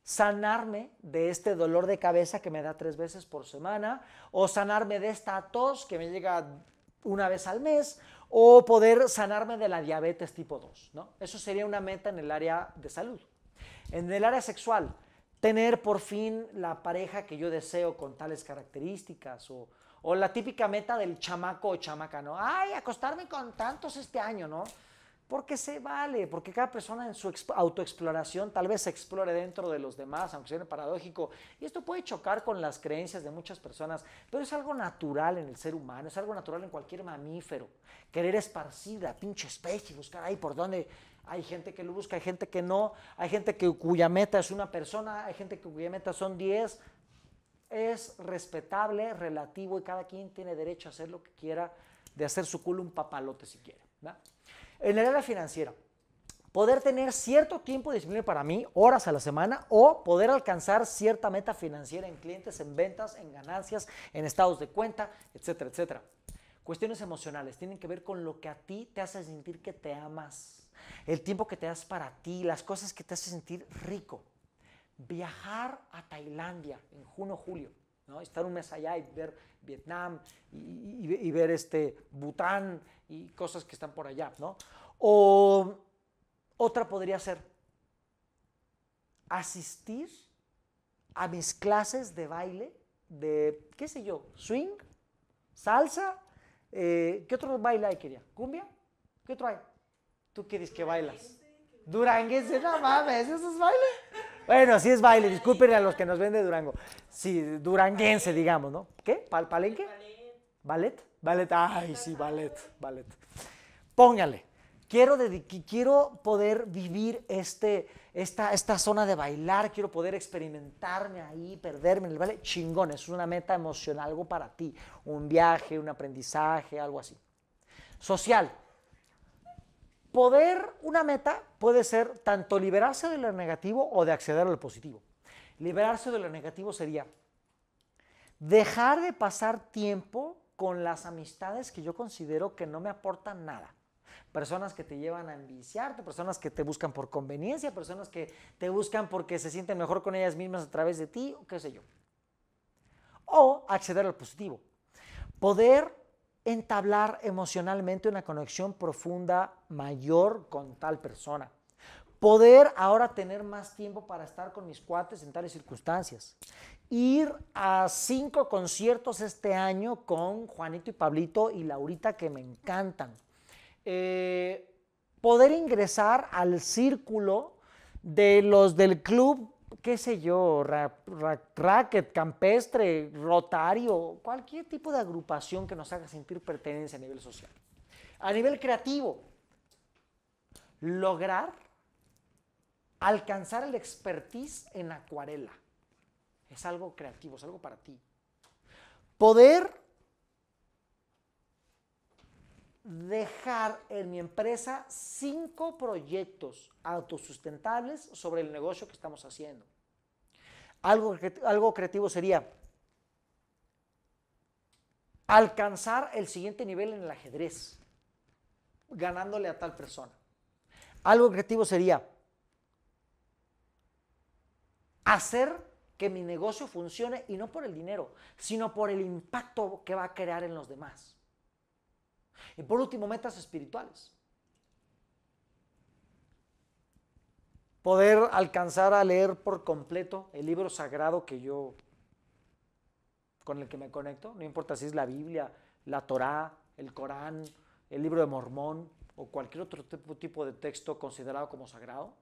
sanarme de este dolor de cabeza que me da tres veces por semana, o sanarme de esta tos que me llega una vez al mes, o poder sanarme de la diabetes tipo 2, ¿no? Eso sería una meta en el área de salud. En el área sexual, tener por fin la pareja que yo deseo con tales características o, o la típica meta del chamaco o chamaca, ¿no? Ay, acostarme con tantos este año, ¿no? Porque se vale, porque cada persona en su autoexploración tal vez se explore dentro de los demás, aunque sea paradójico. Y esto puede chocar con las creencias de muchas personas, pero es algo natural en el ser humano, es algo natural en cualquier mamífero. Querer esparcir la pinche especie, buscar ahí por dónde. Hay gente que lo busca, hay gente que no, hay gente que, cuya meta es una persona, hay gente que, cuya meta son 10. Es respetable, relativo y cada quien tiene derecho a hacer lo que quiera, de hacer su culo un papalote si quiere. ¿verdad? En el área financiera, poder tener cierto tiempo disponible para mí, horas a la semana, o poder alcanzar cierta meta financiera en clientes, en ventas, en ganancias, en estados de cuenta, etcétera, etcétera. Cuestiones emocionales tienen que ver con lo que a ti te hace sentir que te amas, el tiempo que te das para ti, las cosas que te hacen sentir rico. Viajar a Tailandia en junio o julio Estar un mes allá y ver Vietnam y, ver este Bután y cosas que están por allá, O otra podría ser asistir a mis clases de baile de, qué sé yo, swing, salsa, eh, ¿qué otro baile hay, quería? ¿Cumbia? ¿Qué otro hay? ¿Tú qué dices que bailas? Duranguense, no mames, ¿eso es baile? Bueno, así es baile, disculpen a los que nos ven de Durango. Sí, duranguense, digamos, ¿no? ¿Qué? ¿Palenque? ¿Ballet? Ballet, ay, sí, ballet, ballet. Póngale, quiero, quiero poder vivir este, esta, esta zona de bailar, quiero poder experimentarme ahí, perderme en el ballet. Chingón, es una meta emocional, algo para ti, un viaje, un aprendizaje, algo así. Social, Poder, una meta puede ser tanto liberarse de lo negativo o de acceder al positivo. Liberarse de lo negativo sería dejar de pasar tiempo con las amistades que yo considero que no me aportan nada. Personas que te llevan a enviciarte, personas que te buscan por conveniencia, personas que te buscan porque se sienten mejor con ellas mismas a través de ti, o qué sé yo. O acceder al positivo. Poder entablar emocionalmente una conexión profunda mayor con tal persona. Poder ahora tener más tiempo para estar con mis cuates en tales circunstancias. Ir a cinco conciertos este año con Juanito y Pablito y Laurita que me encantan. Eh, poder ingresar al círculo de los del club qué sé yo, racket, campestre, rotario, cualquier tipo de agrupación que nos haga sentir pertenencia a nivel social. A nivel creativo, lograr alcanzar el expertise en acuarela. Es algo creativo, es algo para ti. Poder dejar en mi empresa cinco proyectos autosustentables sobre el negocio que estamos haciendo. Algo, algo creativo sería alcanzar el siguiente nivel en el ajedrez, ganándole a tal persona. Algo creativo sería hacer que mi negocio funcione y no por el dinero, sino por el impacto que va a crear en los demás. Y por último, metas espirituales. Poder alcanzar a leer por completo el libro sagrado que yo con el que me conecto, no importa si es la Biblia, la Torá, el Corán, el libro de Mormón o cualquier otro tipo de texto considerado como sagrado.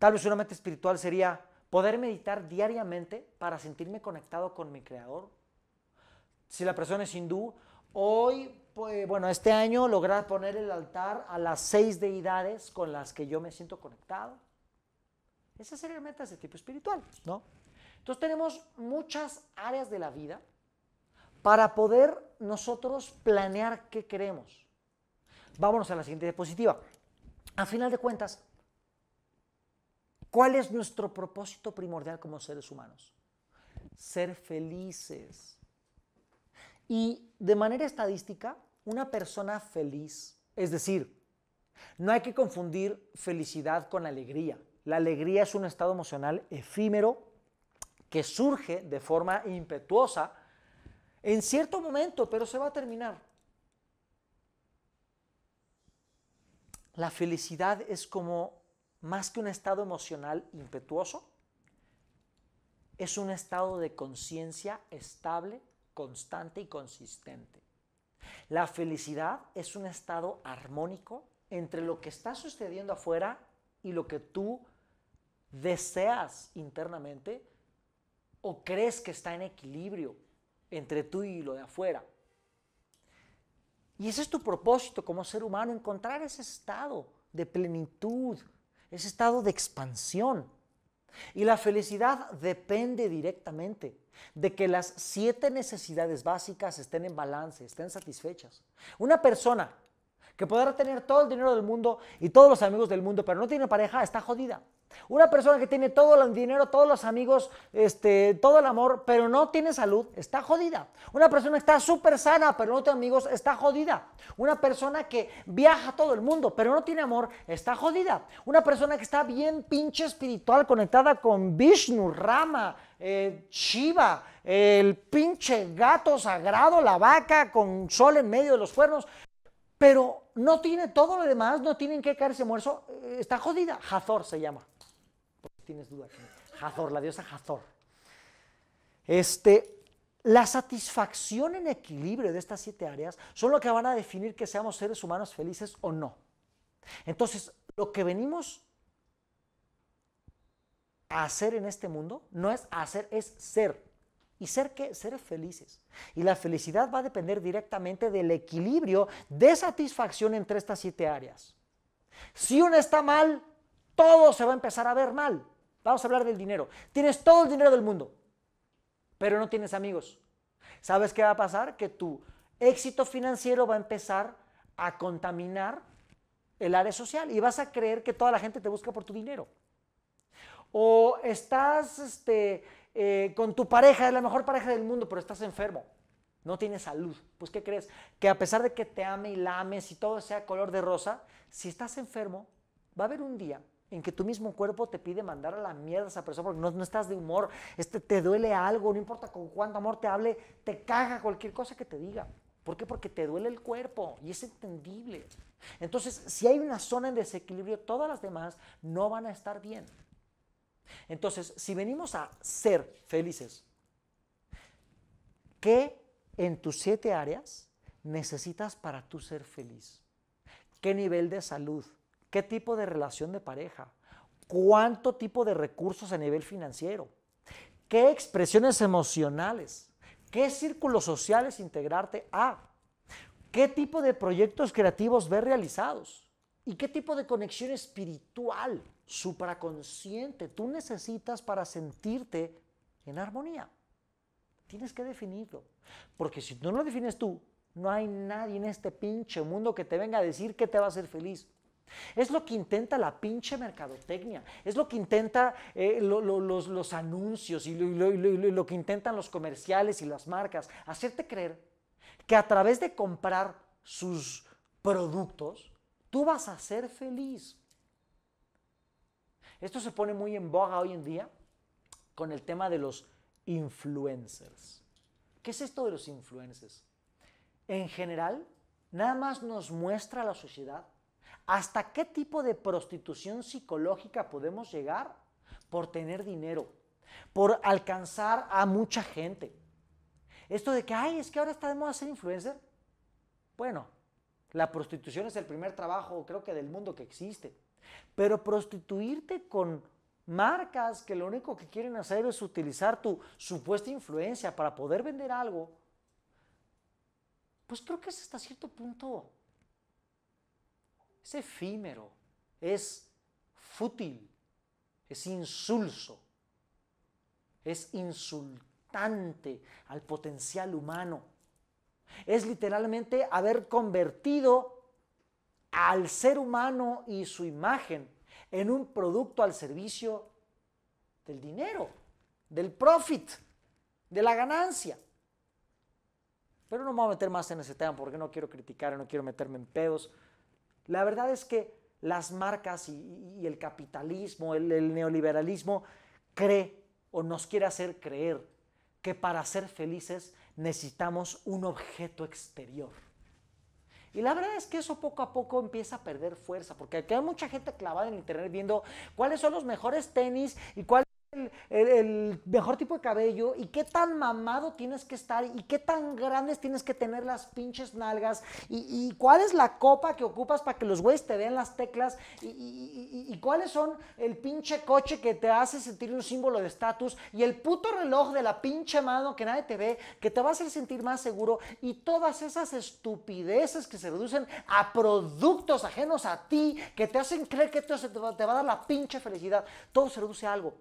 Tal vez una meta espiritual sería poder meditar diariamente para sentirme conectado con mi creador. Si la persona es hindú, hoy pues, bueno, este año lograr poner el altar a las seis deidades con las que yo me siento conectado. sería la meta de tipo espiritual, ¿no? Entonces tenemos muchas áreas de la vida para poder nosotros planear qué queremos. Vámonos a la siguiente diapositiva. A final de cuentas, ¿cuál es nuestro propósito primordial como seres humanos? Ser felices y de manera estadística, una persona feliz, es decir, no hay que confundir felicidad con alegría. La alegría es un estado emocional efímero que surge de forma impetuosa en cierto momento, pero se va a terminar. La felicidad es como más que un estado emocional impetuoso, es un estado de conciencia estable constante y consistente. La felicidad es un estado armónico entre lo que está sucediendo afuera y lo que tú deseas internamente o crees que está en equilibrio entre tú y lo de afuera. Y ese es tu propósito como ser humano, encontrar ese estado de plenitud, ese estado de expansión. Y la felicidad depende directamente de que las siete necesidades básicas estén en balance, estén satisfechas. Una persona que podrá tener todo el dinero del mundo y todos los amigos del mundo, pero no tiene pareja, está jodida. Una persona que tiene todo el dinero, todos los amigos, este, todo el amor, pero no tiene salud, está jodida. Una persona que está súper sana, pero no tiene amigos, está jodida. Una persona que viaja a todo el mundo, pero no tiene amor, está jodida. Una persona que está bien pinche espiritual, conectada con Vishnu, Rama, eh, Shiva, el pinche gato sagrado, la vaca con sol en medio de los cuernos, pero no tiene todo lo demás, no tienen que caerse muerto, eh, está jodida. Hazor se llama. Tienes duda. Hazor, la diosa Hazor. Este, la satisfacción en equilibrio de estas siete áreas son lo que van a definir que seamos seres humanos felices o no. Entonces, lo que venimos a hacer en este mundo no es hacer, es ser y ser, ¿qué? ser felices. Y la felicidad va a depender directamente del equilibrio de satisfacción entre estas siete áreas. Si una está mal, todo se va a empezar a ver mal. Vamos a hablar del dinero. Tienes todo el dinero del mundo, pero no tienes amigos. ¿Sabes qué va a pasar? Que tu éxito financiero va a empezar a contaminar el área social y vas a creer que toda la gente te busca por tu dinero. O estás este, eh, con tu pareja, es la mejor pareja del mundo, pero estás enfermo, no tienes salud. Pues, ¿qué crees? Que a pesar de que te ame y la ames y todo sea color de rosa, si estás enfermo, va a haber un día en que tu mismo cuerpo te pide mandar a la mierda a esa persona porque no, estás de humor, este, te duele algo, no importa con cuánto amor te hable, te caga cualquier cosa que te diga. ¿Por qué? Porque te duele el cuerpo y es entendible. Entonces, si hay una zona en desequilibrio, todas las demás no van a estar bien. Entonces, si venimos a ser felices, ¿qué en tus siete áreas necesitas para tú ser feliz? ¿Qué nivel de salud? ¿Qué tipo de relación de pareja? ¿Cuánto tipo de recursos a nivel financiero? ¿Qué expresiones emocionales? ¿Qué círculos sociales integrarte a? ¿Qué tipo de proyectos creativos ver realizados? ¿Y qué tipo de conexión espiritual supraconsciente tú necesitas para sentirte en armonía. Tienes que definirlo. Porque si no lo defines tú, no hay nadie en este pinche mundo que te venga a decir que te va a hacer feliz. Es lo que intenta la pinche mercadotecnia, es lo que intenta eh, los, anuncios y lo, lo que intentan los comerciales y las marcas, hacerte creer que a través de comprar sus productos, tú vas a ser feliz. Esto se pone muy en boga hoy en día con el tema de los influencers. ¿Qué es esto de los influencers? En general, nada más nos muestra la sociedad hasta qué tipo de prostitución psicológica podemos llegar por tener dinero, por alcanzar a mucha gente. Esto de que, ay, es que ahora está de ser influencer. Bueno, la prostitución es el primer trabajo, creo que, del mundo que existe. Pero prostituirte con marcas que lo único que quieren hacer es utilizar tu supuesta influencia para poder vender algo, pues creo que es hasta cierto punto, es efímero, es fútil, es insulso, es insultante al potencial humano. Es literalmente haber convertido al ser humano y su imagen en un producto al servicio del dinero, del profit, de la ganancia. Pero no me voy a meter más en ese tema porque no quiero criticar, no quiero meterme en pedos. La verdad es que las marcas y, el capitalismo, el, el neoliberalismo, cree o nos quiere hacer creer que para ser felices necesitamos un objeto exterior. Y la verdad es que eso poco a poco empieza a perder fuerza, porque hay mucha gente clavada en internet viendo cuáles son los mejores tenis y cuáles el, mejor tipo de cabello y qué tan mamado tienes que estar y qué tan grandes tienes que tener las pinches nalgas y, cuál es la copa que ocupas para que los güeyes te vean las teclas y, cuáles son el pinche coche que te hace sentir un símbolo de estatus y el puto reloj de la pinche mano que nadie te ve que te va a hacer sentir más seguro y todas esas estupideces que se reducen a productos ajenos a ti que te hacen creer que esto te va a dar la pinche felicidad. Todo se reduce a algo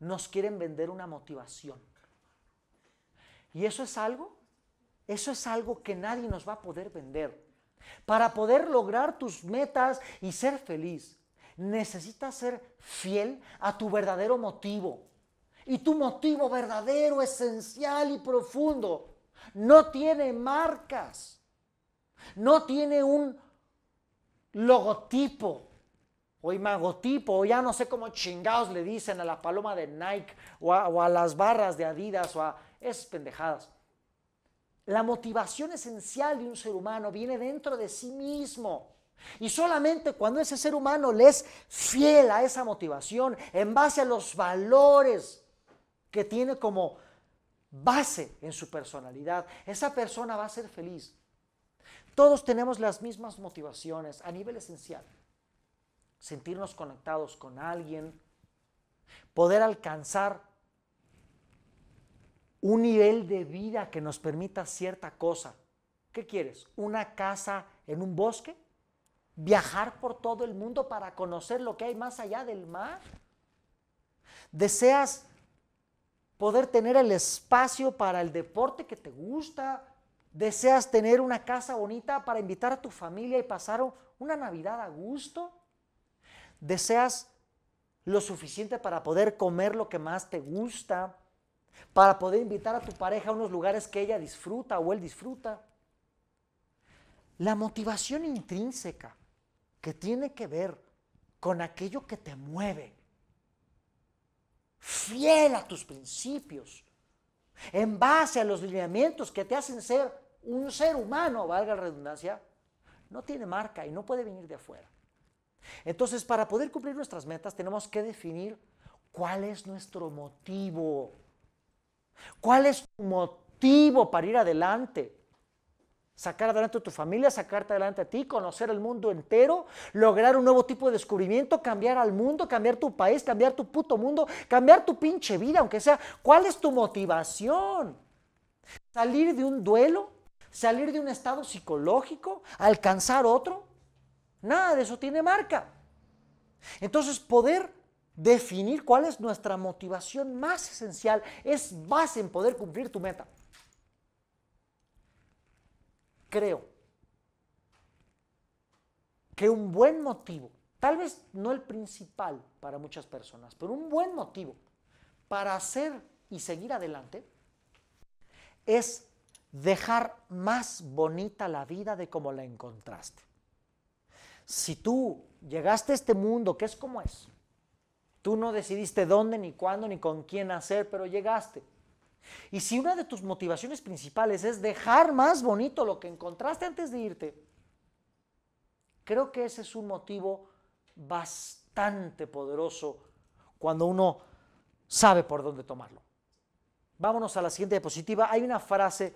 nos quieren vender una motivación. Y eso es algo, eso es algo que nadie nos va a poder vender. Para poder lograr tus metas y ser feliz, necesitas ser fiel a tu verdadero motivo. Y tu motivo verdadero, esencial y profundo no tiene marcas, no tiene un logotipo, o imagotipo, o ya no sé cómo chingados le dicen a la paloma de Nike, o a, las barras de Adidas, o a esas pendejadas. La motivación esencial de un ser humano viene dentro de sí mismo. Y solamente cuando ese ser humano le es fiel a esa motivación, en base a los valores que tiene como base en su personalidad, esa persona va a ser feliz. Todos tenemos las mismas motivaciones a nivel esencial sentirnos conectados con alguien, poder alcanzar un nivel de vida que nos permita cierta cosa. ¿Qué quieres? ¿Una casa en un bosque? ¿Viajar por todo el mundo para conocer lo que hay más allá del mar? ¿Deseas poder tener el espacio para el deporte que te gusta? ¿Deseas tener una casa bonita para invitar a tu familia y pasar una Navidad a gusto? deseas lo suficiente para poder comer lo que más te gusta, para poder invitar a tu pareja a unos lugares que ella disfruta o él disfruta. La motivación intrínseca que tiene que ver con aquello que te mueve, fiel a tus principios, en base a los lineamientos que te hacen ser un ser humano, valga la redundancia, no tiene marca y no puede venir de afuera. Entonces, para poder cumplir nuestras metas, tenemos que definir cuál es nuestro motivo. ¿Cuál es tu motivo para ir adelante? Sacar adelante a tu familia, sacarte adelante a ti, conocer el mundo entero, lograr un nuevo tipo de descubrimiento, cambiar al mundo, cambiar tu país, cambiar tu puto mundo, cambiar tu pinche vida, aunque sea. ¿Cuál es tu motivación? ¿Salir de un duelo? ¿Salir de un estado psicológico? ¿Alcanzar otro? Nada de eso tiene marca. Entonces, poder definir cuál es nuestra motivación más esencial es base en poder cumplir tu meta. Creo que un buen motivo, tal vez no el principal para muchas personas, pero un buen motivo para hacer y seguir adelante es dejar más bonita la vida de como la encontraste si tú llegaste a este mundo, ¿qué es como es, tú no decidiste dónde, ni cuándo, ni con quién hacer, pero llegaste. Y si una de tus motivaciones principales es dejar más bonito lo que encontraste antes de irte, creo que ese es un motivo bastante poderoso cuando uno sabe por dónde tomarlo. Vámonos a la siguiente diapositiva. Hay una frase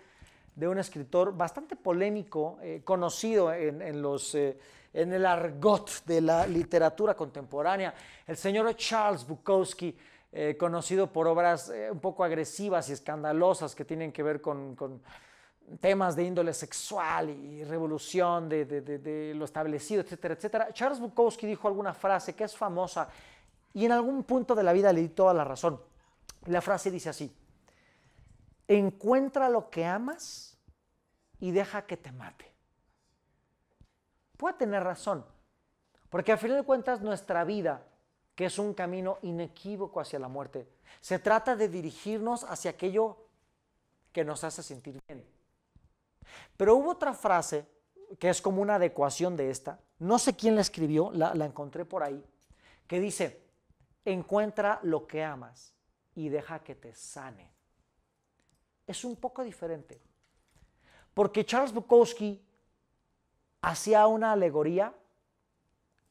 de un escritor bastante polémico, eh, conocido en, los... Eh, en el argot de la literatura contemporánea. El señor Charles Bukowski, eh, conocido por obras eh, un poco agresivas y escandalosas que tienen que ver con, temas de índole sexual y revolución de, de, lo establecido, etcétera, etcétera. Charles Bukowski dijo alguna frase que es famosa y en algún punto de la vida le di toda la razón. La frase dice así, encuentra lo que amas y deja que te mate puede tener razón, porque a fin de cuentas nuestra vida, que es un camino inequívoco hacia la muerte, se trata de dirigirnos hacia aquello que nos hace sentir bien. Pero hubo otra frase que es como una adecuación de esta, no sé quién la escribió, la, la encontré por ahí, que dice, encuentra lo que amas y deja que te sane. Es un poco diferente, porque Charles Bukowski hacia una alegoría,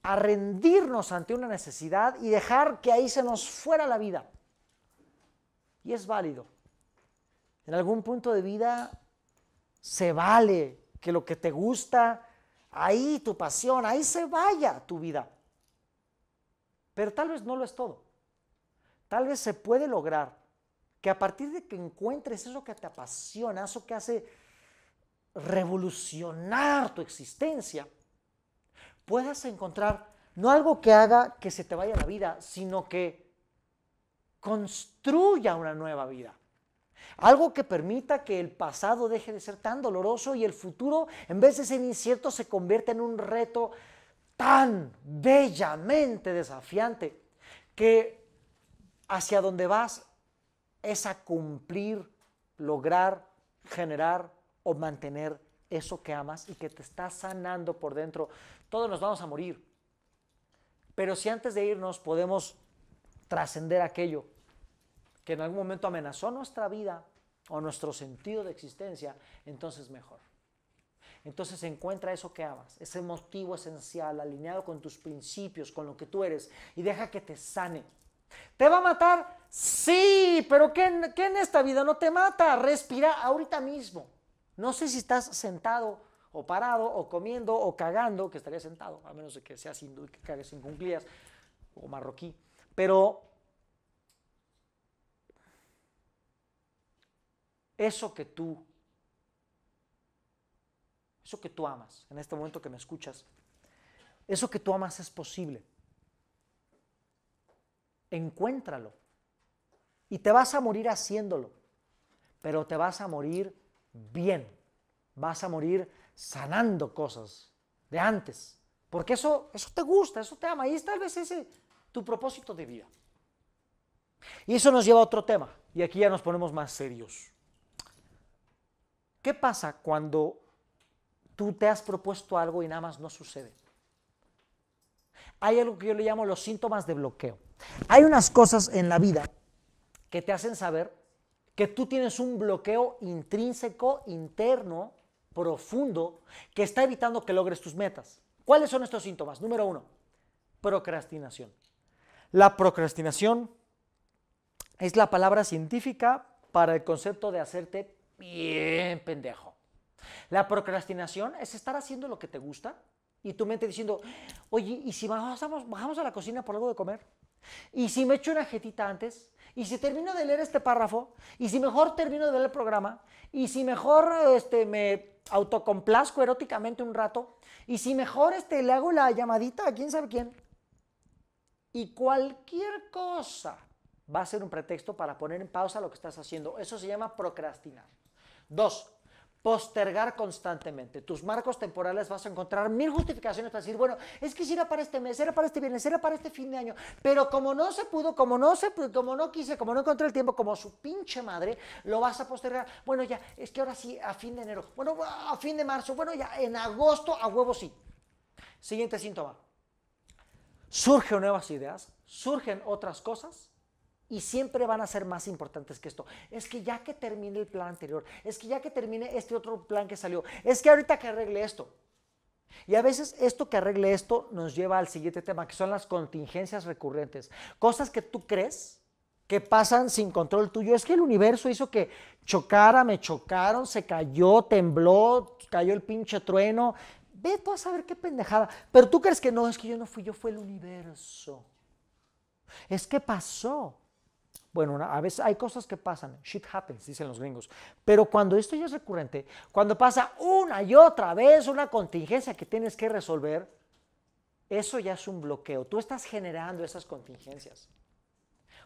a rendirnos ante una necesidad y dejar que ahí se nos fuera la vida. Y es válido. En algún punto de vida se vale que lo que te gusta, ahí tu pasión, ahí se vaya tu vida. Pero tal vez no lo es todo. Tal vez se puede lograr que a partir de que encuentres eso que te apasiona, eso que hace revolucionar tu existencia, puedas encontrar no algo que haga que se te vaya la vida, sino que construya una nueva vida. Algo que permita que el pasado deje de ser tan doloroso y el futuro, en vez de ser incierto, se convierta en un reto tan bellamente desafiante que hacia donde vas es a cumplir, lograr, generar o mantener eso que amas y que te está sanando por dentro. Todos nos vamos a morir. Pero si antes de irnos podemos trascender aquello que en algún momento amenazó nuestra vida o nuestro sentido de existencia, entonces mejor. Entonces encuentra eso que amas, ese motivo esencial alineado con tus principios, con lo que tú eres, y deja que te sane. ¿Te va a matar? Sí, pero ¿qué, en esta vida no te mata? Respira ahorita mismo. No sé si estás sentado o parado o comiendo o cagando, que estaría sentado, a menos de que seas y que cagues sin cumplías o marroquí. Pero eso que tú, eso que tú amas, en este momento que me escuchas, eso que tú amas es posible. Encuéntralo. Y te vas a morir haciéndolo, pero te vas a morir bien. Vas a morir sanando cosas de antes. Porque eso, eso te gusta, eso te ama. Y tal vez ese tu propósito de vida. Y eso nos lleva a otro tema. Y aquí ya nos ponemos más serios. ¿Qué pasa cuando tú te has propuesto algo y nada más no sucede? Hay algo que yo le llamo los síntomas de bloqueo. Hay unas cosas en la vida que te hacen saber que tú tienes un bloqueo intrínseco, interno, profundo, que está evitando que logres tus metas. ¿Cuáles son estos síntomas? Número uno, procrastinación. La procrastinación es la palabra científica para el concepto de hacerte bien pendejo. La procrastinación es estar haciendo lo que te gusta y tu mente diciendo, oye, ¿y si bajamos, a la cocina por algo de comer? ¿Y si me echo una jetita antes? Y si termino de leer este párrafo, y si mejor termino de ver el programa, y si mejor este, me autocomplazco eróticamente un rato, y si mejor este, le hago la llamadita a quién sabe quién, y cualquier cosa va a ser un pretexto para poner en pausa lo que estás haciendo. Eso se llama procrastinar. Dos, postergar constantemente. Tus marcos temporales vas a encontrar mil justificaciones para decir, bueno, es que si era para este mes, era para este viernes, era para este fin de año, pero como no se pudo, como no se pudo, como no quise, como no encontré el tiempo, como su pinche madre, lo vas a postergar. Bueno, ya, es que ahora sí, a fin de enero, bueno, a fin de marzo, bueno, ya, en agosto, a huevo sí. Siguiente síntoma. Surgen nuevas ideas, surgen otras cosas y siempre van a ser más importantes que esto. Es que ya que termine el plan anterior, es que ya que termine este otro plan que salió, es que ahorita que arregle esto. Y a veces esto que arregle esto nos lleva al siguiente tema, que son las contingencias recurrentes. Cosas que tú crees que pasan sin control tuyo. Es que el universo hizo que chocara, me chocaron, se cayó, tembló, cayó el pinche trueno. Ve tú a saber qué pendejada. Pero tú crees que no, es que yo no fui, yo fue el universo. Es que pasó. Bueno, a veces hay cosas que pasan, shit happens, dicen los gringos. Pero cuando esto ya es recurrente, cuando pasa una y otra vez una contingencia que tienes que resolver, eso ya es un bloqueo. Tú estás generando esas contingencias.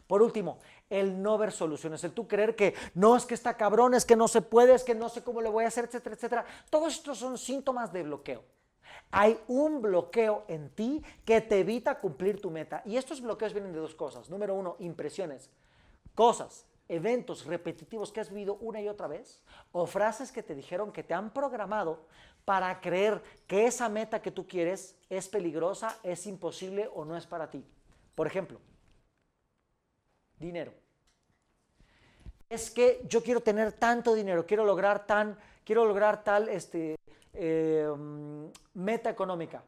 Por último, el no ver soluciones, el tú creer que no es que está cabrón, es que no se puede, es que no sé cómo le voy a hacer, etcétera, etcétera. Todos estos son síntomas de bloqueo. Hay un bloqueo en ti que te evita cumplir tu meta. Y estos bloqueos vienen de dos cosas. Número uno, impresiones cosas, eventos repetitivos que has vivido una y otra vez o frases que te dijeron que te han programado para creer que esa meta que tú quieres es peligrosa, es imposible o no es para ti. Por ejemplo, dinero. Es que yo quiero tener tanto dinero, quiero lograr tan, quiero lograr tal este, em, meta económica.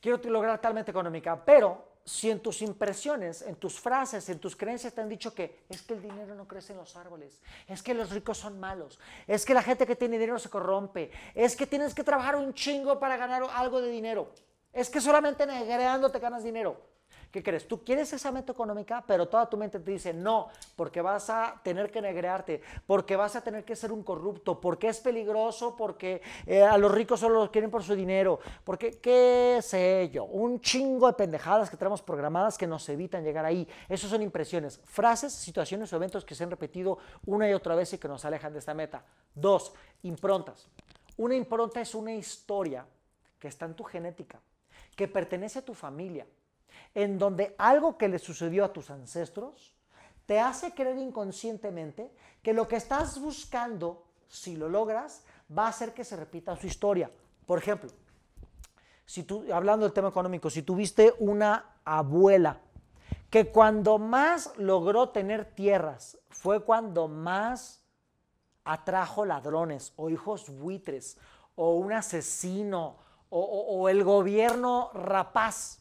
Quiero lograr tal meta económica, pero si en tus impresiones, en tus frases, en tus creencias te han dicho que es que el dinero no crece en los árboles, es que los ricos son malos, es que la gente que tiene dinero se corrompe, es que tienes que trabajar un chingo para ganar algo de dinero, es que solamente te ganas dinero. ¿Qué crees? Tú quieres esa meta económica, pero toda tu mente te dice no, porque vas a tener que negrearte, porque vas a tener que ser un corrupto, porque es peligroso, porque eh, a los ricos solo los quieren por su dinero, porque qué sé yo, un chingo de pendejadas que tenemos programadas que nos evitan llegar ahí. Esas son impresiones, frases, situaciones o eventos que se han repetido una y otra vez y que nos alejan de esta meta. Dos, improntas. Una impronta es una historia que está en tu genética, que pertenece a tu familia, en donde algo que le sucedió a tus ancestros te hace creer inconscientemente que lo que estás buscando, si lo logras, va a hacer que se repita su historia. Por ejemplo, si tú, hablando del tema económico, si tuviste una abuela que cuando más logró tener tierras fue cuando más atrajo ladrones o hijos buitres o un asesino o el gobierno rapaz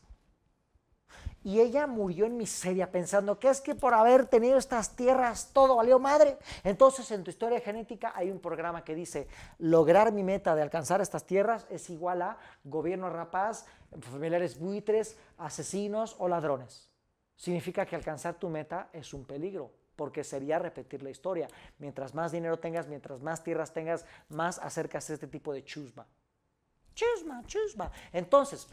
y ella murió en miseria pensando que es que por haber tenido estas tierras todo valió madre. Entonces en tu historia genética hay un programa que dice, lograr mi meta de alcanzar estas tierras es igual a gobierno rapaz, familiares buitres, asesinos o ladrones. Significa que alcanzar tu meta es un peligro, porque sería repetir la historia. Mientras más dinero tengas, mientras más tierras tengas, más acercas a este tipo de chusma. Chusma, chusma. Entonces,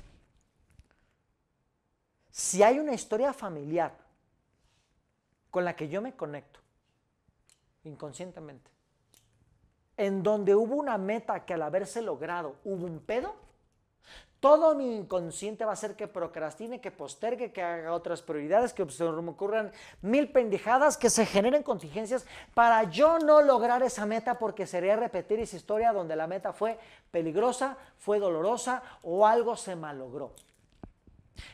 si hay una historia familiar con la que yo me conecto inconscientemente, en donde hubo una meta que al haberse logrado hubo un pedo, todo mi inconsciente va a hacer que procrastine, que postergue, que haga otras prioridades, que se me ocurran mil pendejadas, que se generen contingencias para yo no lograr esa meta porque sería repetir esa historia donde la meta fue peligrosa, fue dolorosa o algo se malogró.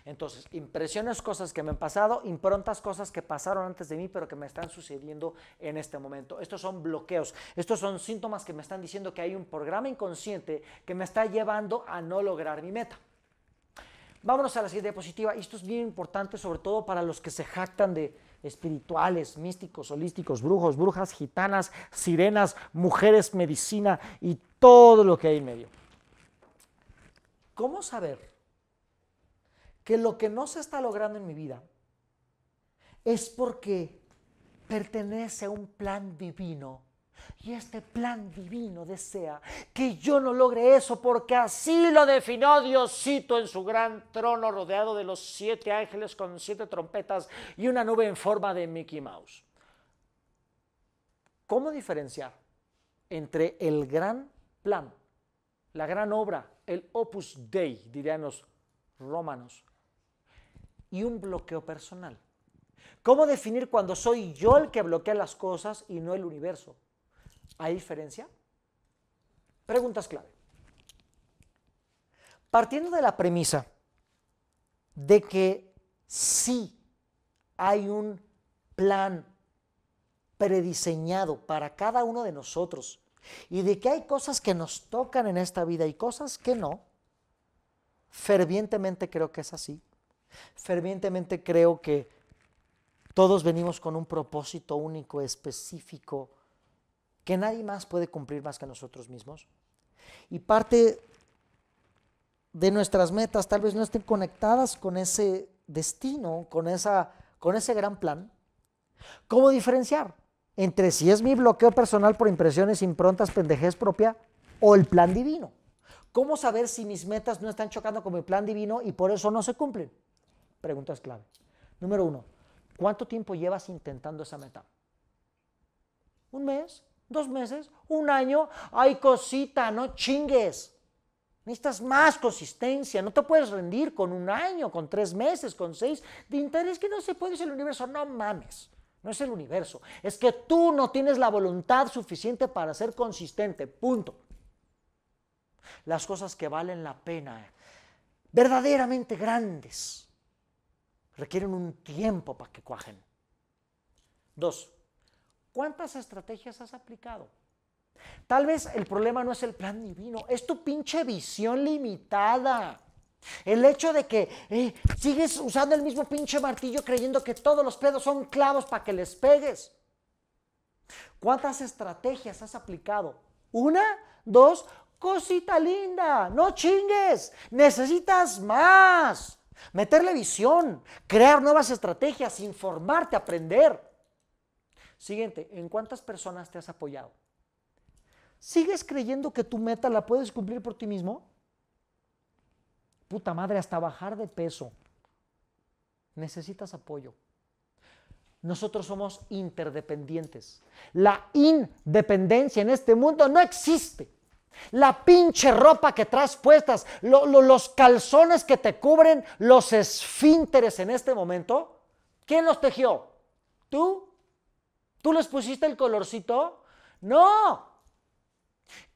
Entonces, impresiones, cosas que me han pasado, improntas, cosas que pasaron antes de mí, pero que me están sucediendo en este momento. Estos son bloqueos, estos son síntomas que me están diciendo que hay un programa inconsciente que me está llevando a no lograr mi meta. Vámonos a la siguiente diapositiva. Esto es bien importante, sobre todo para los que se jactan de espirituales, místicos, holísticos, brujos, brujas, gitanas, sirenas, mujeres, medicina y todo lo que hay en medio. ¿Cómo saber que lo que no se está logrando en mi vida es porque pertenece a un plan divino. Y este plan divino desea que yo no logre eso porque así lo definió Diosito en su gran trono rodeado de los siete ángeles con siete trompetas y una nube en forma de Mickey Mouse. ¿Cómo diferenciar entre el gran plan, la gran obra, el opus dei, dirían los romanos, y un bloqueo personal. ¿Cómo definir cuando soy yo el que bloquea las cosas y no el universo? ¿Hay diferencia? Preguntas clave. Partiendo de la premisa de que sí hay un plan prediseñado para cada uno de nosotros y de que hay cosas que nos tocan en esta vida y cosas que no, fervientemente creo que es así. Fervientemente creo que todos venimos con un propósito único, específico, que nadie más puede cumplir más que nosotros mismos. Y parte de nuestras metas tal vez no estén conectadas con ese destino, con, esa, con ese gran plan. ¿Cómo diferenciar entre si es mi bloqueo personal por impresiones, improntas, pendejez propia o el plan divino? ¿Cómo saber si mis metas no están chocando con mi plan divino y por eso no se cumplen? preguntas clave. Número uno, ¿cuánto tiempo llevas intentando esa meta? ¿Un mes? ¿Dos meses? ¿Un año? ¡Ay, cosita! ¡No chingues! Necesitas más consistencia, no te puedes rendir con un año, con tres meses, con seis, de interés que no se puede, es el universo, no mames, no es el universo, es que tú no tienes la voluntad suficiente para ser consistente, punto. Las cosas que valen la pena, verdaderamente grandes, requieren un tiempo para que cuajen. Dos, ¿cuántas estrategias has aplicado? Tal vez el problema no es el plan divino, es tu pinche visión limitada. El hecho de que eh, sigues usando el mismo pinche martillo creyendo que todos los pedos son clavos para que les pegues. ¿Cuántas estrategias has aplicado? Una, dos, cosita linda, no chingues, necesitas más meterle visión, crear nuevas estrategias, informarte, aprender. Siguiente, ¿en cuántas personas te has apoyado? ¿Sigues creyendo que tu meta la puedes cumplir por ti mismo? Puta madre, hasta bajar de peso. Necesitas apoyo. Nosotros somos interdependientes. La independencia en este mundo no existe. La pinche ropa que traes puestas, los calzones que te cubren los esfínteres en este momento, ¿quién los tejió? ¿Tú? ¿Tú les pusiste el colorcito? No.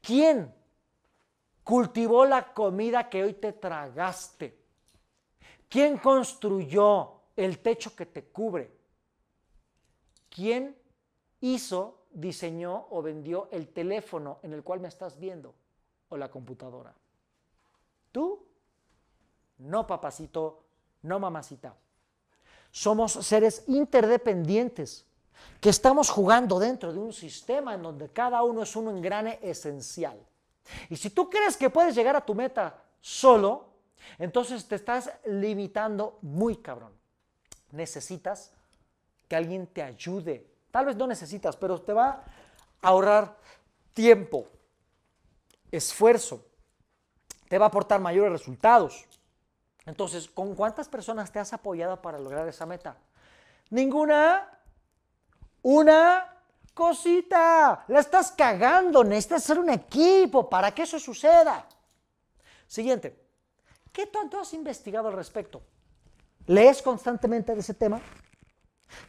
¿Quién cultivó la comida que hoy te tragaste? ¿Quién construyó el techo que te cubre? ¿Quién hizo diseñó o vendió el teléfono en el cual me estás viendo o la computadora. Tú, no papacito, no mamacita. Somos seres interdependientes que estamos jugando dentro de un sistema en donde cada uno es un engrane esencial. Y si tú crees que puedes llegar a tu meta solo, entonces te estás limitando muy cabrón. Necesitas que alguien te ayude Tal vez no necesitas, pero te va a ahorrar tiempo, esfuerzo, te va a aportar mayores resultados. Entonces, ¿con cuántas personas te has apoyado para lograr esa meta? Ninguna. Una cosita. La estás cagando. Necesitas ser un equipo para que eso suceda. Siguiente. ¿Qué tanto has investigado al respecto? ¿Lees constantemente de ese tema?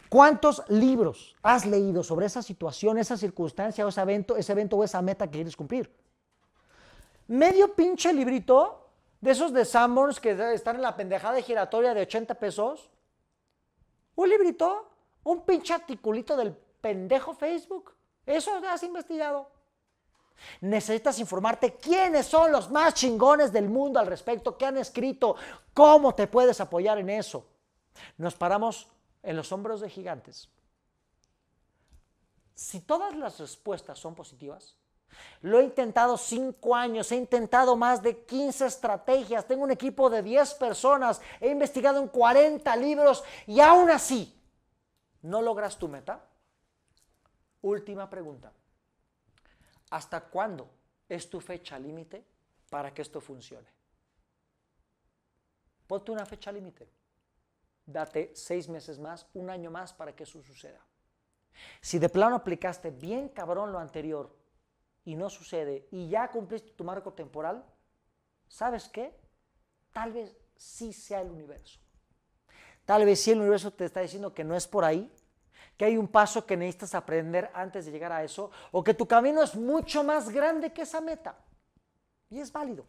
¿Cuántos libros has leído sobre esa situación, esa circunstancia o ese evento, ese evento o esa meta que quieres cumplir? Medio pinche librito de esos de Sanborns que están en la pendejada giratoria de 80 pesos. Un librito, un pinche articulito del pendejo Facebook. Eso has investigado. Necesitas informarte quiénes son los más chingones del mundo al respecto, qué han escrito, cómo te puedes apoyar en eso. Nos paramos en los hombros de gigantes, si todas las respuestas son positivas, lo he intentado cinco años, he intentado más de 15 estrategias, tengo un equipo de 10 personas, he investigado en 40 libros y aún así, ¿no logras tu meta? Última pregunta. ¿Hasta cuándo es tu fecha límite para que esto funcione? Ponte una fecha límite date seis meses más, un año más para que eso suceda. Si de plano aplicaste bien cabrón lo anterior y no sucede y ya cumpliste tu marco temporal, ¿sabes qué? Tal vez sí sea el universo. Tal vez sí el universo te está diciendo que no es por ahí, que hay un paso que necesitas aprender antes de llegar a eso, o que tu camino es mucho más grande que esa meta. Y es válido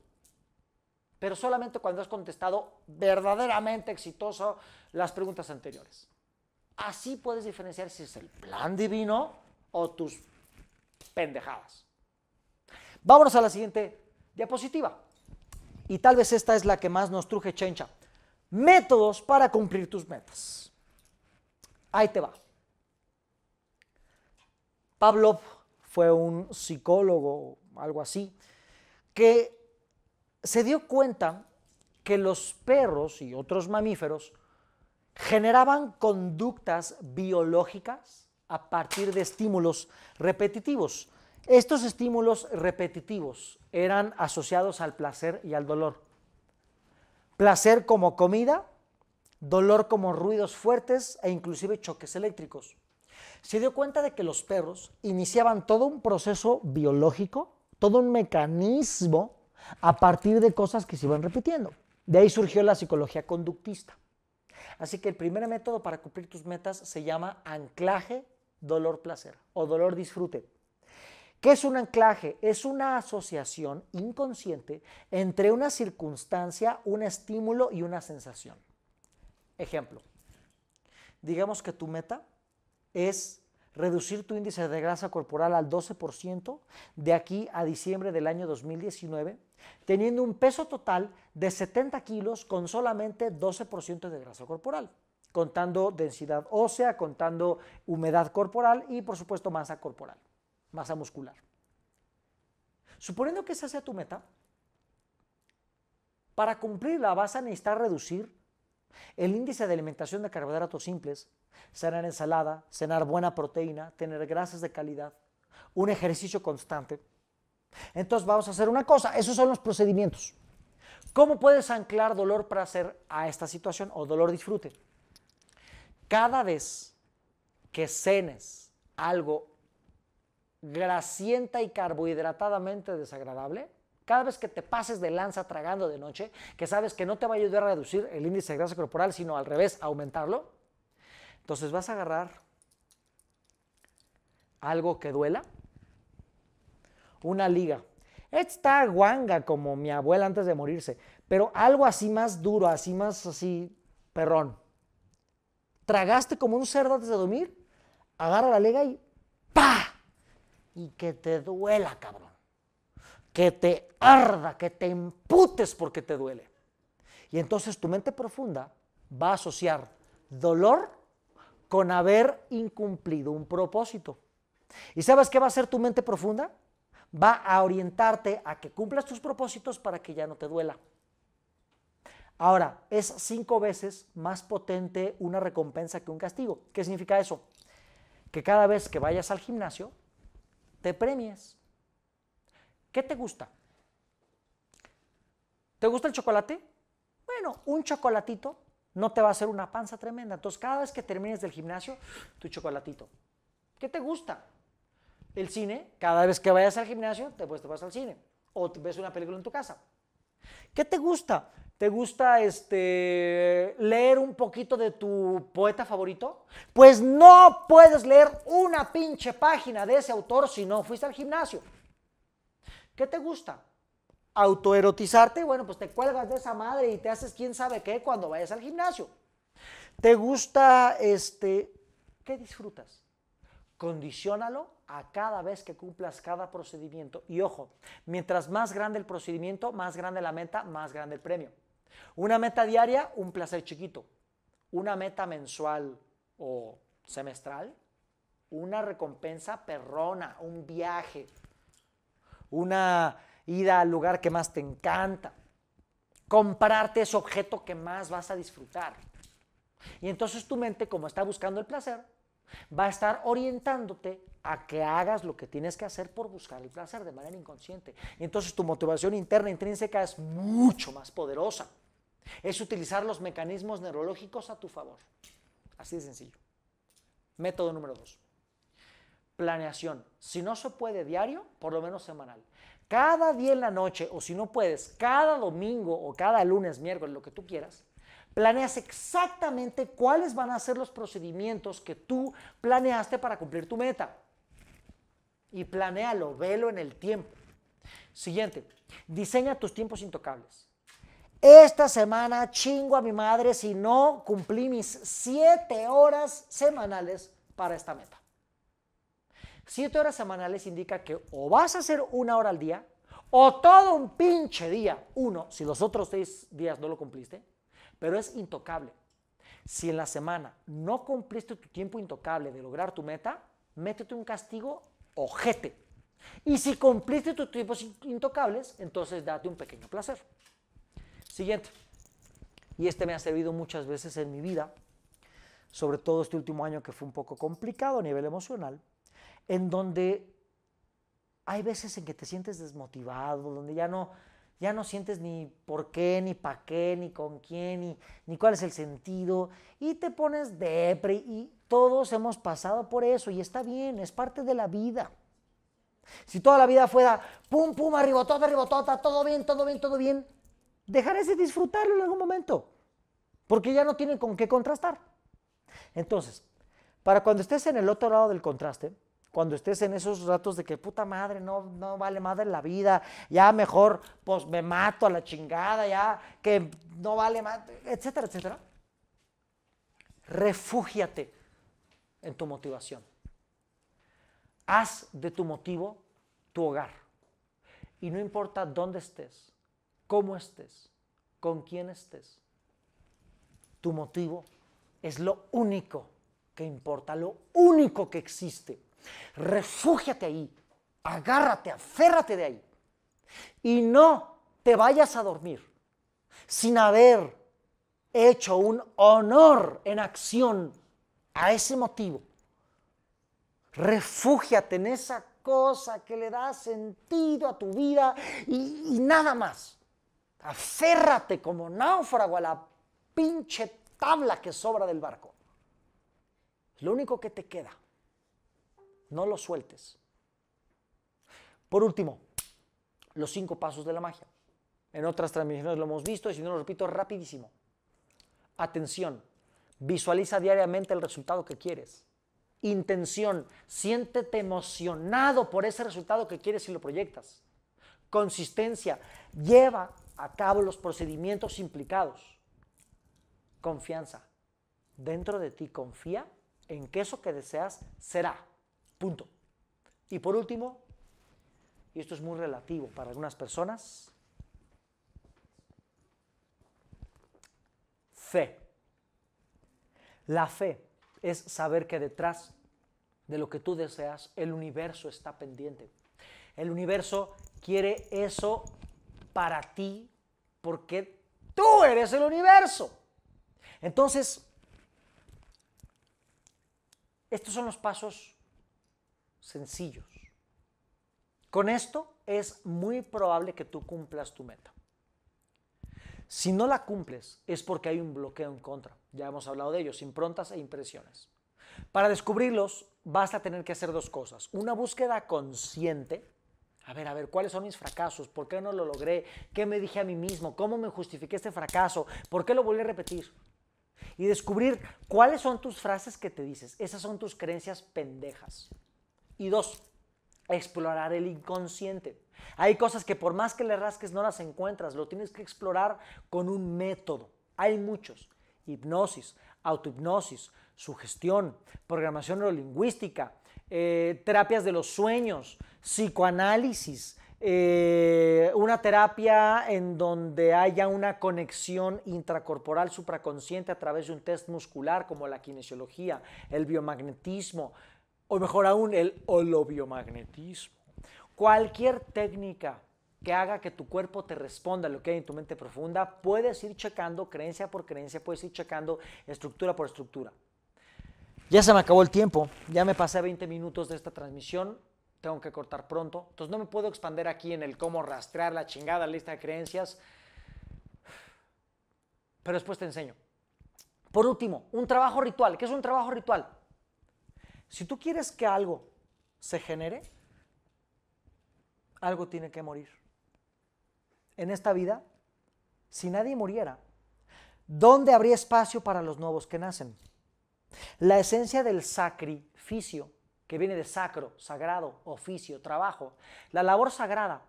pero solamente cuando has contestado verdaderamente exitoso las preguntas anteriores. Así puedes diferenciar si es el plan divino o tus pendejadas. Vámonos a la siguiente diapositiva. Y tal vez esta es la que más nos truje Chencha. Métodos para cumplir tus metas. Ahí te va. Pavlov fue un psicólogo, algo así, que se dio cuenta que los perros y otros mamíferos generaban conductas biológicas a partir de estímulos repetitivos. Estos estímulos repetitivos eran asociados al placer y al dolor. Placer como comida, dolor como ruidos fuertes e inclusive choques eléctricos. Se dio cuenta de que los perros iniciaban todo un proceso biológico, todo un mecanismo a partir de cosas que se iban repitiendo. De ahí surgió la psicología conductista. Así que el primer método para cumplir tus metas se llama anclaje dolor-placer o dolor-disfrute. ¿Qué es un anclaje? Es una asociación inconsciente entre una circunstancia, un estímulo y una sensación. Ejemplo, digamos que tu meta es reducir tu índice de grasa corporal al 12% de aquí a diciembre del año 2019 teniendo un peso total de 70 kilos con solamente 12% de grasa corporal, contando densidad ósea, contando humedad corporal y por supuesto masa corporal, masa muscular. Suponiendo que esa sea tu meta, para cumplirla vas a necesitar reducir el índice de alimentación de carbohidratos simples, cenar ensalada, cenar buena proteína, tener grasas de calidad, un ejercicio constante, entonces vamos a hacer una cosa, esos son los procedimientos. ¿Cómo puedes anclar dolor para hacer a esta situación o dolor disfrute? Cada vez que cenes algo grasienta y carbohidratadamente desagradable, cada vez que te pases de lanza tragando de noche, que sabes que no te va a ayudar a reducir el índice de grasa corporal, sino al revés, aumentarlo, entonces vas a agarrar algo que duela, una liga. Está guanga como mi abuela antes de morirse, pero algo así más duro, así más así perrón. Tragaste como un cerdo antes de dormir, agarra la liga y ¡pa! Y que te duela, cabrón. Que te arda, que te emputes porque te duele. Y entonces tu mente profunda va a asociar dolor con haber incumplido un propósito. ¿Y sabes qué va a hacer tu mente profunda? va a orientarte a que cumplas tus propósitos para que ya no te duela. Ahora, es cinco veces más potente una recompensa que un castigo. ¿Qué significa eso? Que cada vez que vayas al gimnasio, te premies. ¿Qué te gusta? ¿Te gusta el chocolate? Bueno, un chocolatito no te va a hacer una panza tremenda. Entonces, cada vez que termines del gimnasio, tu chocolatito. ¿Qué te gusta? el cine, cada vez que vayas al gimnasio, te, te vas al cine. O ves una película en tu casa. ¿Qué te gusta? ¿Te gusta este, leer un poquito de tu poeta favorito? Pues no puedes leer una pinche página de ese autor si no fuiste al gimnasio. ¿Qué te gusta? ¿Autoerotizarte? Bueno, pues te cuelgas de esa madre y te haces quién sabe qué cuando vayas al gimnasio. ¿Te gusta este? ¿Qué disfrutas? Condiciónalo a cada vez que cumplas cada procedimiento. Y ojo, mientras más grande el procedimiento, más grande la meta, más grande el premio. Una meta diaria, un placer chiquito. Una meta mensual o semestral, una recompensa perrona, un viaje, una ida al lugar que más te encanta, comprarte ese objeto que más vas a disfrutar. Y entonces tu mente, como está buscando el placer, va a estar orientándote a que hagas lo que tienes que hacer por buscar el placer de manera inconsciente. Y entonces tu motivación interna intrínseca es mucho más poderosa. Es utilizar los mecanismos neurológicos a tu favor. Así de sencillo. Método número dos. Planeación. Si no se puede diario, por lo menos semanal. Cada día en la noche, o si no puedes, cada domingo o cada lunes, miércoles, lo que tú quieras, planeas exactamente cuáles van a ser los procedimientos que tú planeaste para cumplir tu meta. Y lo velo en el tiempo. Siguiente, diseña tus tiempos intocables. Esta semana chingo a mi madre si no cumplí mis siete horas semanales para esta meta. Siete horas semanales indica que o vas a hacer una hora al día o todo un pinche día, uno, si los otros seis días no lo cumpliste, pero es intocable. Si en la semana no cumpliste tu tiempo intocable de lograr tu meta, métete un castigo ojete. Y si cumpliste tus tiempos intocables, entonces date un pequeño placer. Siguiente. Y este me ha servido muchas veces en mi vida, sobre todo este último año que fue un poco complicado a nivel emocional, en donde hay veces en que te sientes desmotivado, donde ya no, ya no sientes ni por qué, ni para qué, ni con quién, ni, ni, cuál es el sentido, y te pones depre, y todos hemos pasado por eso, y está bien, es parte de la vida. Si toda la vida fuera pum, pum, arribotota, arribotota, todo bien, todo bien, todo bien, dejaré de disfrutarlo en algún momento, porque ya no tienen con qué contrastar. Entonces, para cuando estés en el otro lado del contraste, cuando estés en esos ratos de que puta madre, no, vale madre la vida, ya mejor pues me mato a la chingada, ya que no vale madre, etcétera, etcétera. Refúgiate en tu motivación. Haz de tu motivo tu hogar. Y no importa dónde estés, cómo estés, con quién estés, tu motivo es lo único que importa, lo único que existe. Refúgiate ahí, agárrate, aférrate de ahí. Y no te vayas a dormir sin haber hecho un honor en acción a ese motivo. Refúgiate en esa cosa que le da sentido a tu vida y, nada más. Aférrate como náufrago a la pinche tabla que sobra del barco. Lo único que te queda. No lo sueltes. Por último, los cinco pasos de la magia. En otras transmisiones lo hemos visto y si no lo repito rapidísimo. Atención, visualiza diariamente el resultado que quieres. Intención, siéntete emocionado por ese resultado que quieres y lo proyectas. Consistencia, lleva a cabo los procedimientos implicados. Confianza, dentro de ti confía en que eso que deseas será. Punto. Y por último, y esto es muy relativo para algunas personas, fe. La fe es saber que detrás de lo que tú deseas, el universo está pendiente. El universo quiere eso para ti porque tú eres el universo. Entonces, estos son los pasos sencillos. Con esto es muy probable que tú cumplas tu meta. Si no la cumples es porque hay un bloqueo en contra. Ya hemos hablado de ellos, improntas e impresiones. Para descubrirlos vas a tener que hacer dos cosas. Una búsqueda consciente. A ver, a ver, ¿cuáles son mis fracasos? ¿Por qué no lo logré? ¿Qué me dije a mí mismo? ¿Cómo me justifiqué este fracaso? ¿Por qué lo volví a repetir? Y descubrir cuáles son tus frases que te dices. Esas son tus creencias pendejas. Y dos, explorar el inconsciente. Hay cosas que por más que le rasques no las encuentras, lo tienes que explorar con un método. Hay muchos. Hipnosis, autohipnosis, sugestión, programación neurolingüística, eh, terapias de los sueños, psicoanálisis, eh, una terapia en donde haya una conexión intracorporal supraconsciente a través de un test muscular como la kinesiología, el biomagnetismo, o mejor aún, el holobiomagnetismo. Cualquier técnica que haga que tu cuerpo te responda a lo que hay en tu mente profunda, puedes ir checando creencia por creencia, puedes ir checando estructura por estructura. Ya se me acabó el tiempo, ya me pasé 20 minutos de esta transmisión, tengo que cortar pronto, entonces no me puedo expander aquí en el cómo rastrear la chingada lista de creencias, pero después te enseño. Por último, un trabajo ritual. ¿Qué es un trabajo ritual? Si tú quieres que algo se genere, algo tiene que morir. En esta vida, si nadie muriera, ¿dónde habría espacio para los nuevos que nacen? La esencia del sacrificio, que viene de sacro, sagrado, oficio, trabajo, la labor sagrada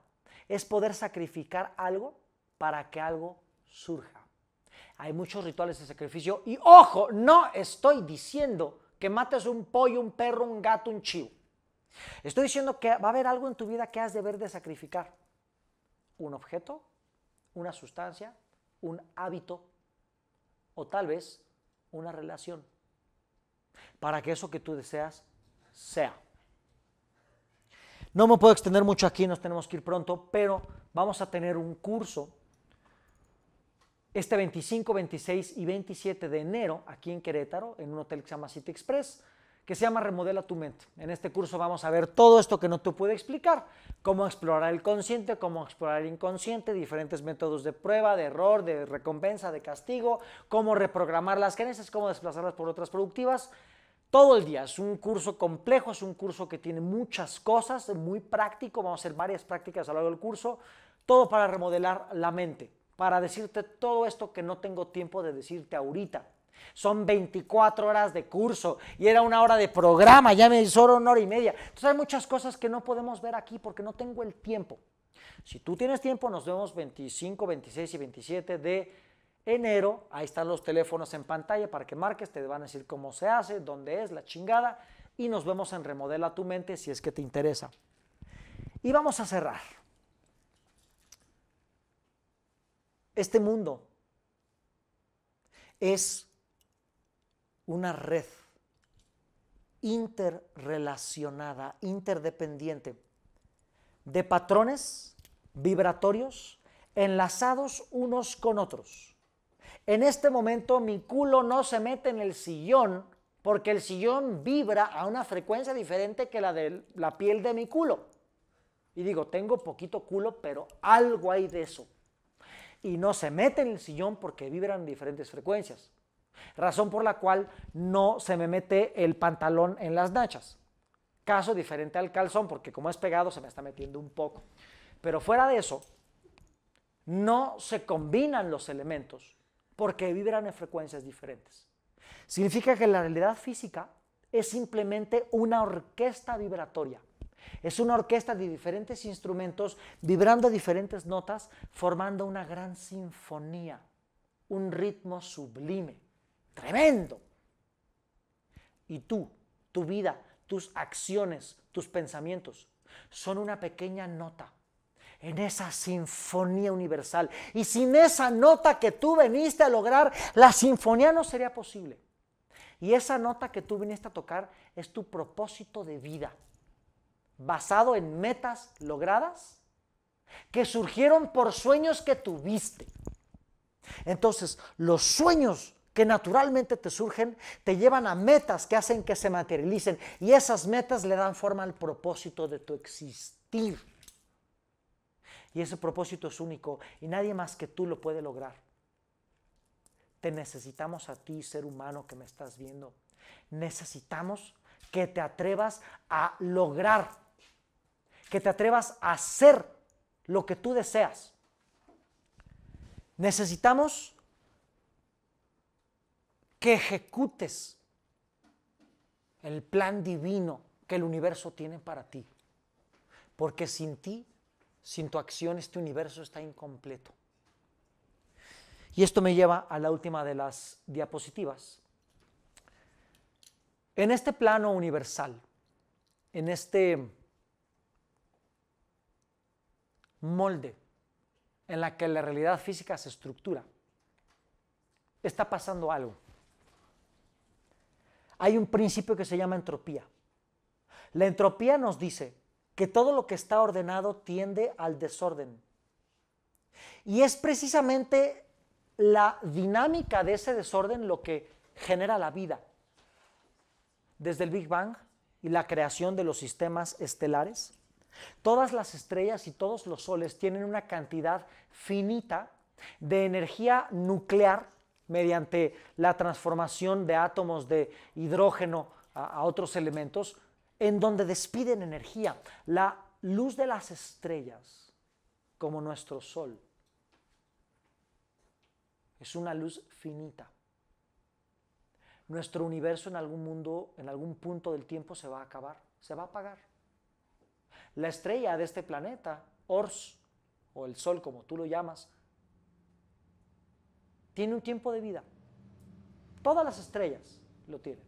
es poder sacrificar algo para que algo surja. Hay muchos rituales de sacrificio y ojo, no estoy diciendo que mates un pollo, un perro, un gato, un chivo. Estoy diciendo que va a haber algo en tu vida que has de ver de sacrificar. Un objeto, una sustancia, un hábito o tal vez una relación. Para que eso que tú deseas sea. No me puedo extender mucho aquí, nos tenemos que ir pronto, pero vamos a tener un curso este 25, 26 y 27 de enero aquí en Querétaro, en un hotel que se llama City Express, que se llama Remodela tu mente. En este curso vamos a ver todo esto que no te puedo explicar, cómo explorar el consciente, cómo explorar el inconsciente, diferentes métodos de prueba, de error, de recompensa, de castigo, cómo reprogramar las creencias, cómo desplazarlas por otras productivas todo el día. Es un curso complejo, es un curso que tiene muchas cosas, muy práctico. Vamos a hacer varias prácticas a lo largo del curso, todo para remodelar la mente para decirte todo esto que no tengo tiempo de decirte ahorita. Son 24 horas de curso y era una hora de programa, ya me disoro una hora y media. Entonces hay muchas cosas que no podemos ver aquí porque no tengo el tiempo. Si tú tienes tiempo, nos vemos 25, 26 y 27 de enero. Ahí están los teléfonos en pantalla para que marques, te van a decir cómo se hace, dónde es, la chingada. Y nos vemos en Remodela tu mente si es que te interesa. Y vamos a cerrar. Este mundo es una red interrelacionada, interdependiente, de patrones vibratorios enlazados unos con otros. En este momento mi culo no se mete en el sillón porque el sillón vibra a una frecuencia diferente que la de la piel de mi culo. Y digo, tengo poquito culo, pero algo hay de eso y no se mete en el sillón porque vibran diferentes frecuencias. Razón por la cual no se me mete el pantalón en las nachas. Caso diferente al calzón, porque como es pegado se me está metiendo un poco. Pero fuera de eso, no se combinan los elementos porque vibran en frecuencias diferentes. Significa que la realidad física es simplemente una orquesta vibratoria es una orquesta de diferentes instrumentos vibrando diferentes notas, formando una gran sinfonía, un ritmo sublime, tremendo. Y tú, tu vida, tus acciones, tus pensamientos, son una pequeña nota en esa sinfonía universal. Y sin esa nota que tú viniste a lograr, la sinfonía no sería posible. Y esa nota que tú viniste a tocar es tu propósito de vida basado en metas logradas que surgieron por sueños que tuviste. Entonces, los sueños que naturalmente te surgen te llevan a metas que hacen que se materialicen y esas metas le dan forma al propósito de tu existir. Y ese propósito es único y nadie más que tú lo puede lograr. Te necesitamos a ti, ser humano que me estás viendo. Necesitamos que te atrevas a lograr que te atrevas a hacer lo que tú deseas. Necesitamos que ejecutes el plan divino que el universo tiene para ti. Porque sin ti, sin tu acción, este universo está incompleto. Y esto me lleva a la última de las diapositivas. En este plano universal, en este molde en la que la realidad física se estructura. Está pasando algo. Hay un principio que se llama entropía. La entropía nos dice que todo lo que está ordenado tiende al desorden. Y es precisamente la dinámica de ese desorden lo que genera la vida. Desde el Big Bang y la creación de los sistemas estelares, Todas las estrellas y todos los soles tienen una cantidad finita de energía nuclear mediante la transformación de átomos de hidrógeno a, otros elementos, en donde despiden energía. La luz de las estrellas, como nuestro sol, es una luz finita. Nuestro universo en algún mundo, en algún punto del tiempo se va a acabar, se va a apagar la estrella de este planeta, Ors, o el Sol como tú lo llamas, tiene un tiempo de vida. Todas las estrellas lo tienen.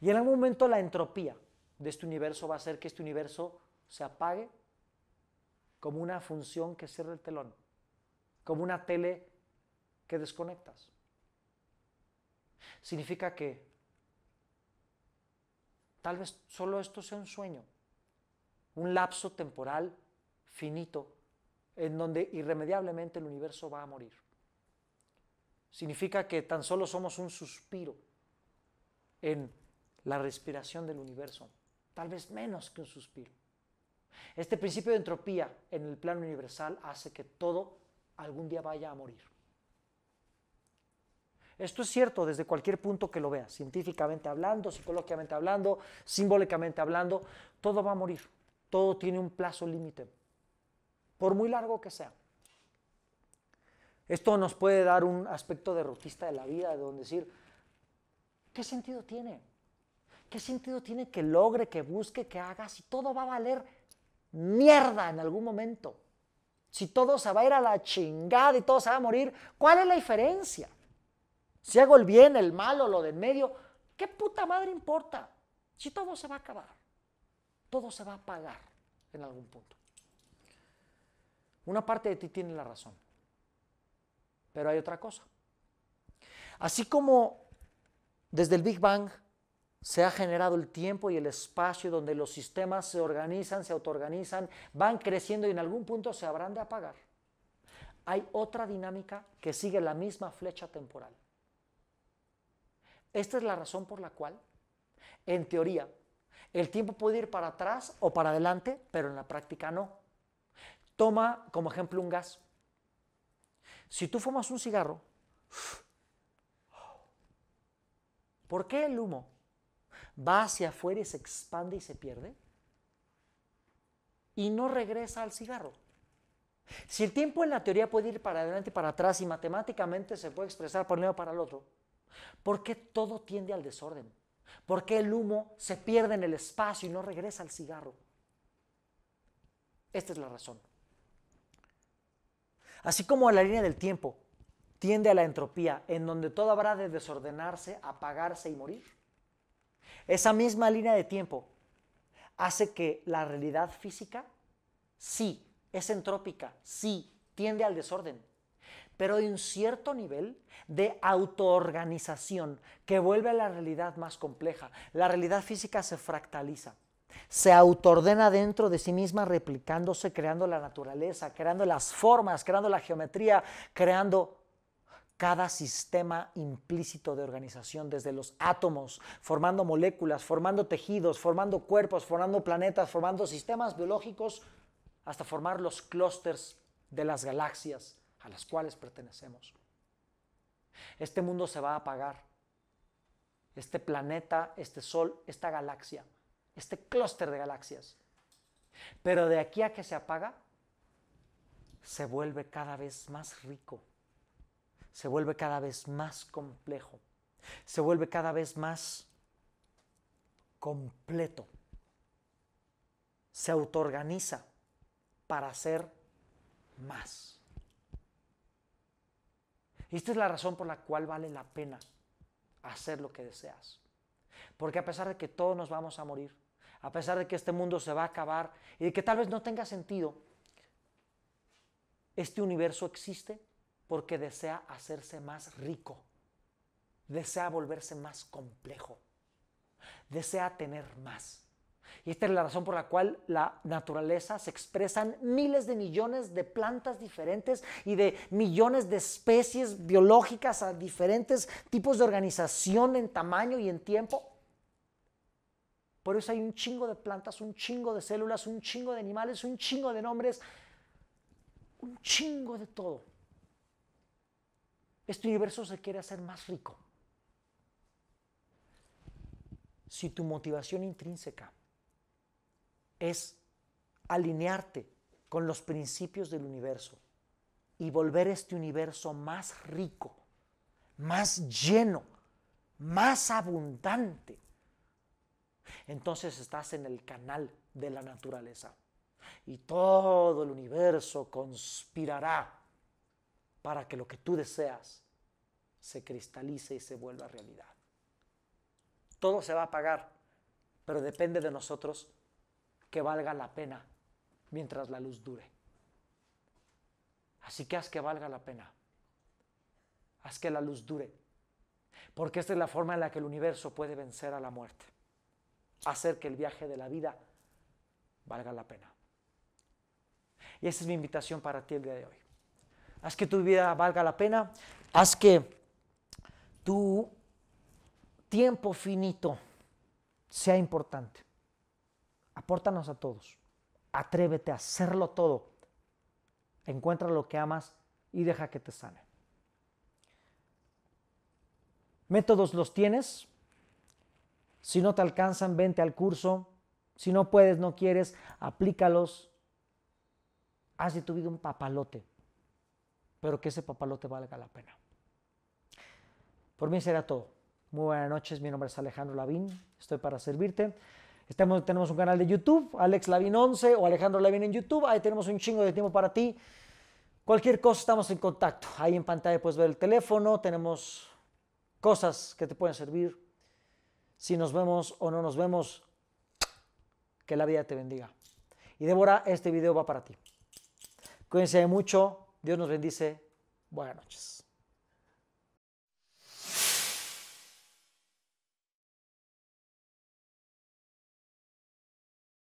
Y en algún momento la entropía de este universo va a hacer que este universo se apague como una función que cierra el telón, como una tele que desconectas. Significa que tal vez solo esto sea un sueño, un lapso temporal finito en donde irremediablemente el universo va a morir. Significa que tan solo somos un suspiro en la respiración del universo, tal vez menos que un suspiro. Este principio de entropía en el plano universal hace que todo algún día vaya a morir. Esto es cierto desde cualquier punto que lo veas, científicamente hablando, psicológicamente hablando, simbólicamente hablando, todo va a morir. Todo tiene un plazo límite, por muy largo que sea. Esto nos puede dar un aspecto derrotista de la vida, de donde decir, ¿qué sentido tiene? ¿Qué sentido tiene que logre, que busque, que haga si todo va a valer mierda en algún momento? Si todo se va a ir a la chingada y todo se va a morir, ¿cuál es la diferencia? Si hago el bien, el malo, lo del medio, ¿qué puta madre importa? Si todo se va a acabar todo se va a pagar en algún punto. Una parte de ti tiene la razón, pero hay otra cosa. Así como desde el Big Bang se ha generado el tiempo y el espacio donde los sistemas se organizan, se autoorganizan, van creciendo y en algún punto se habrán de apagar. Hay otra dinámica que sigue la misma flecha temporal. Esta es la razón por la cual, en teoría, el tiempo puede ir para atrás o para adelante, pero en la práctica no. Toma como ejemplo un gas. Si tú fumas un cigarro, ¿por qué el humo va hacia afuera y se expande y se pierde? Y no regresa al cigarro. Si el tiempo en la teoría puede ir para adelante y para atrás y matemáticamente se puede expresar por un lado para el otro, ¿por qué todo tiende al desorden? ¿Por qué el humo se pierde en el espacio y no regresa al cigarro? Esta es la razón. Así como la línea del tiempo tiende a la entropía, en donde todo habrá de desordenarse, apagarse y morir, esa misma línea de tiempo hace que la realidad física sí es entrópica, sí tiende al desorden pero de un cierto nivel de autoorganización que vuelve a la realidad más compleja. La realidad física se fractaliza, se autoordena dentro de sí misma replicándose, creando la naturaleza, creando las formas, creando la geometría, creando cada sistema implícito de organización, desde los átomos, formando moléculas, formando tejidos, formando cuerpos, formando planetas, formando sistemas biológicos, hasta formar los clústeres de las galaxias, a las cuales pertenecemos. Este mundo se va a apagar. Este planeta, este sol, esta galaxia, este clúster de galaxias. Pero de aquí a que se apaga, se vuelve cada vez más rico, se vuelve cada vez más complejo, se vuelve cada vez más completo. Se autoorganiza para ser más. Esta es la razón por la cual vale la pena hacer lo que deseas. Porque a pesar de que todos nos vamos a morir, a pesar de que este mundo se va a acabar y de que tal vez no tenga sentido, este universo existe porque desea hacerse más rico, desea volverse más complejo, desea tener más. Y esta es la razón por la cual la naturaleza se expresan miles de millones de plantas diferentes y de millones de especies biológicas a diferentes tipos de organización en tamaño y en tiempo. Por eso hay un chingo de plantas, un chingo de células, un chingo de animales, un chingo de nombres, un chingo de todo. Este universo se quiere hacer más rico. Si tu motivación intrínseca es alinearte con los principios del universo y volver este universo más rico, más lleno, más abundante. Entonces estás en el canal de la naturaleza y todo el universo conspirará para que lo que tú deseas se cristalice y se vuelva realidad. Todo se va a pagar, pero depende de nosotros que valga la pena mientras la luz dure. Así que haz que valga la pena. Haz que la luz dure. Porque esta es la forma en la que el universo puede vencer a la muerte. Hacer que el viaje de la vida valga la pena. Y esa es mi invitación para ti el día de hoy. Haz que tu vida valga la pena. Haz que tu tiempo finito sea importante. Apórtanos a todos. Atrévete a hacerlo todo. Encuentra lo que amas y deja que te sane. Métodos los tienes. Si no te alcanzan, vente al curso. Si no puedes, no quieres, aplícalos. Haz de tu vida un papalote, pero que ese papalote valga la pena. Por mí será todo. Muy buenas noches, mi nombre es Alejandro Lavín, estoy para servirte tenemos un canal de YouTube, Alex Lavin 11 o Alejandro Lavin en YouTube. Ahí tenemos un chingo de tiempo para ti. Cualquier cosa estamos en contacto. Ahí en pantalla puedes ver el teléfono. Tenemos cosas que te pueden servir. Si nos vemos o no nos vemos, que la vida te bendiga. Y Débora, este video va para ti. Cuídense mucho. Dios nos bendice. Buenas noches.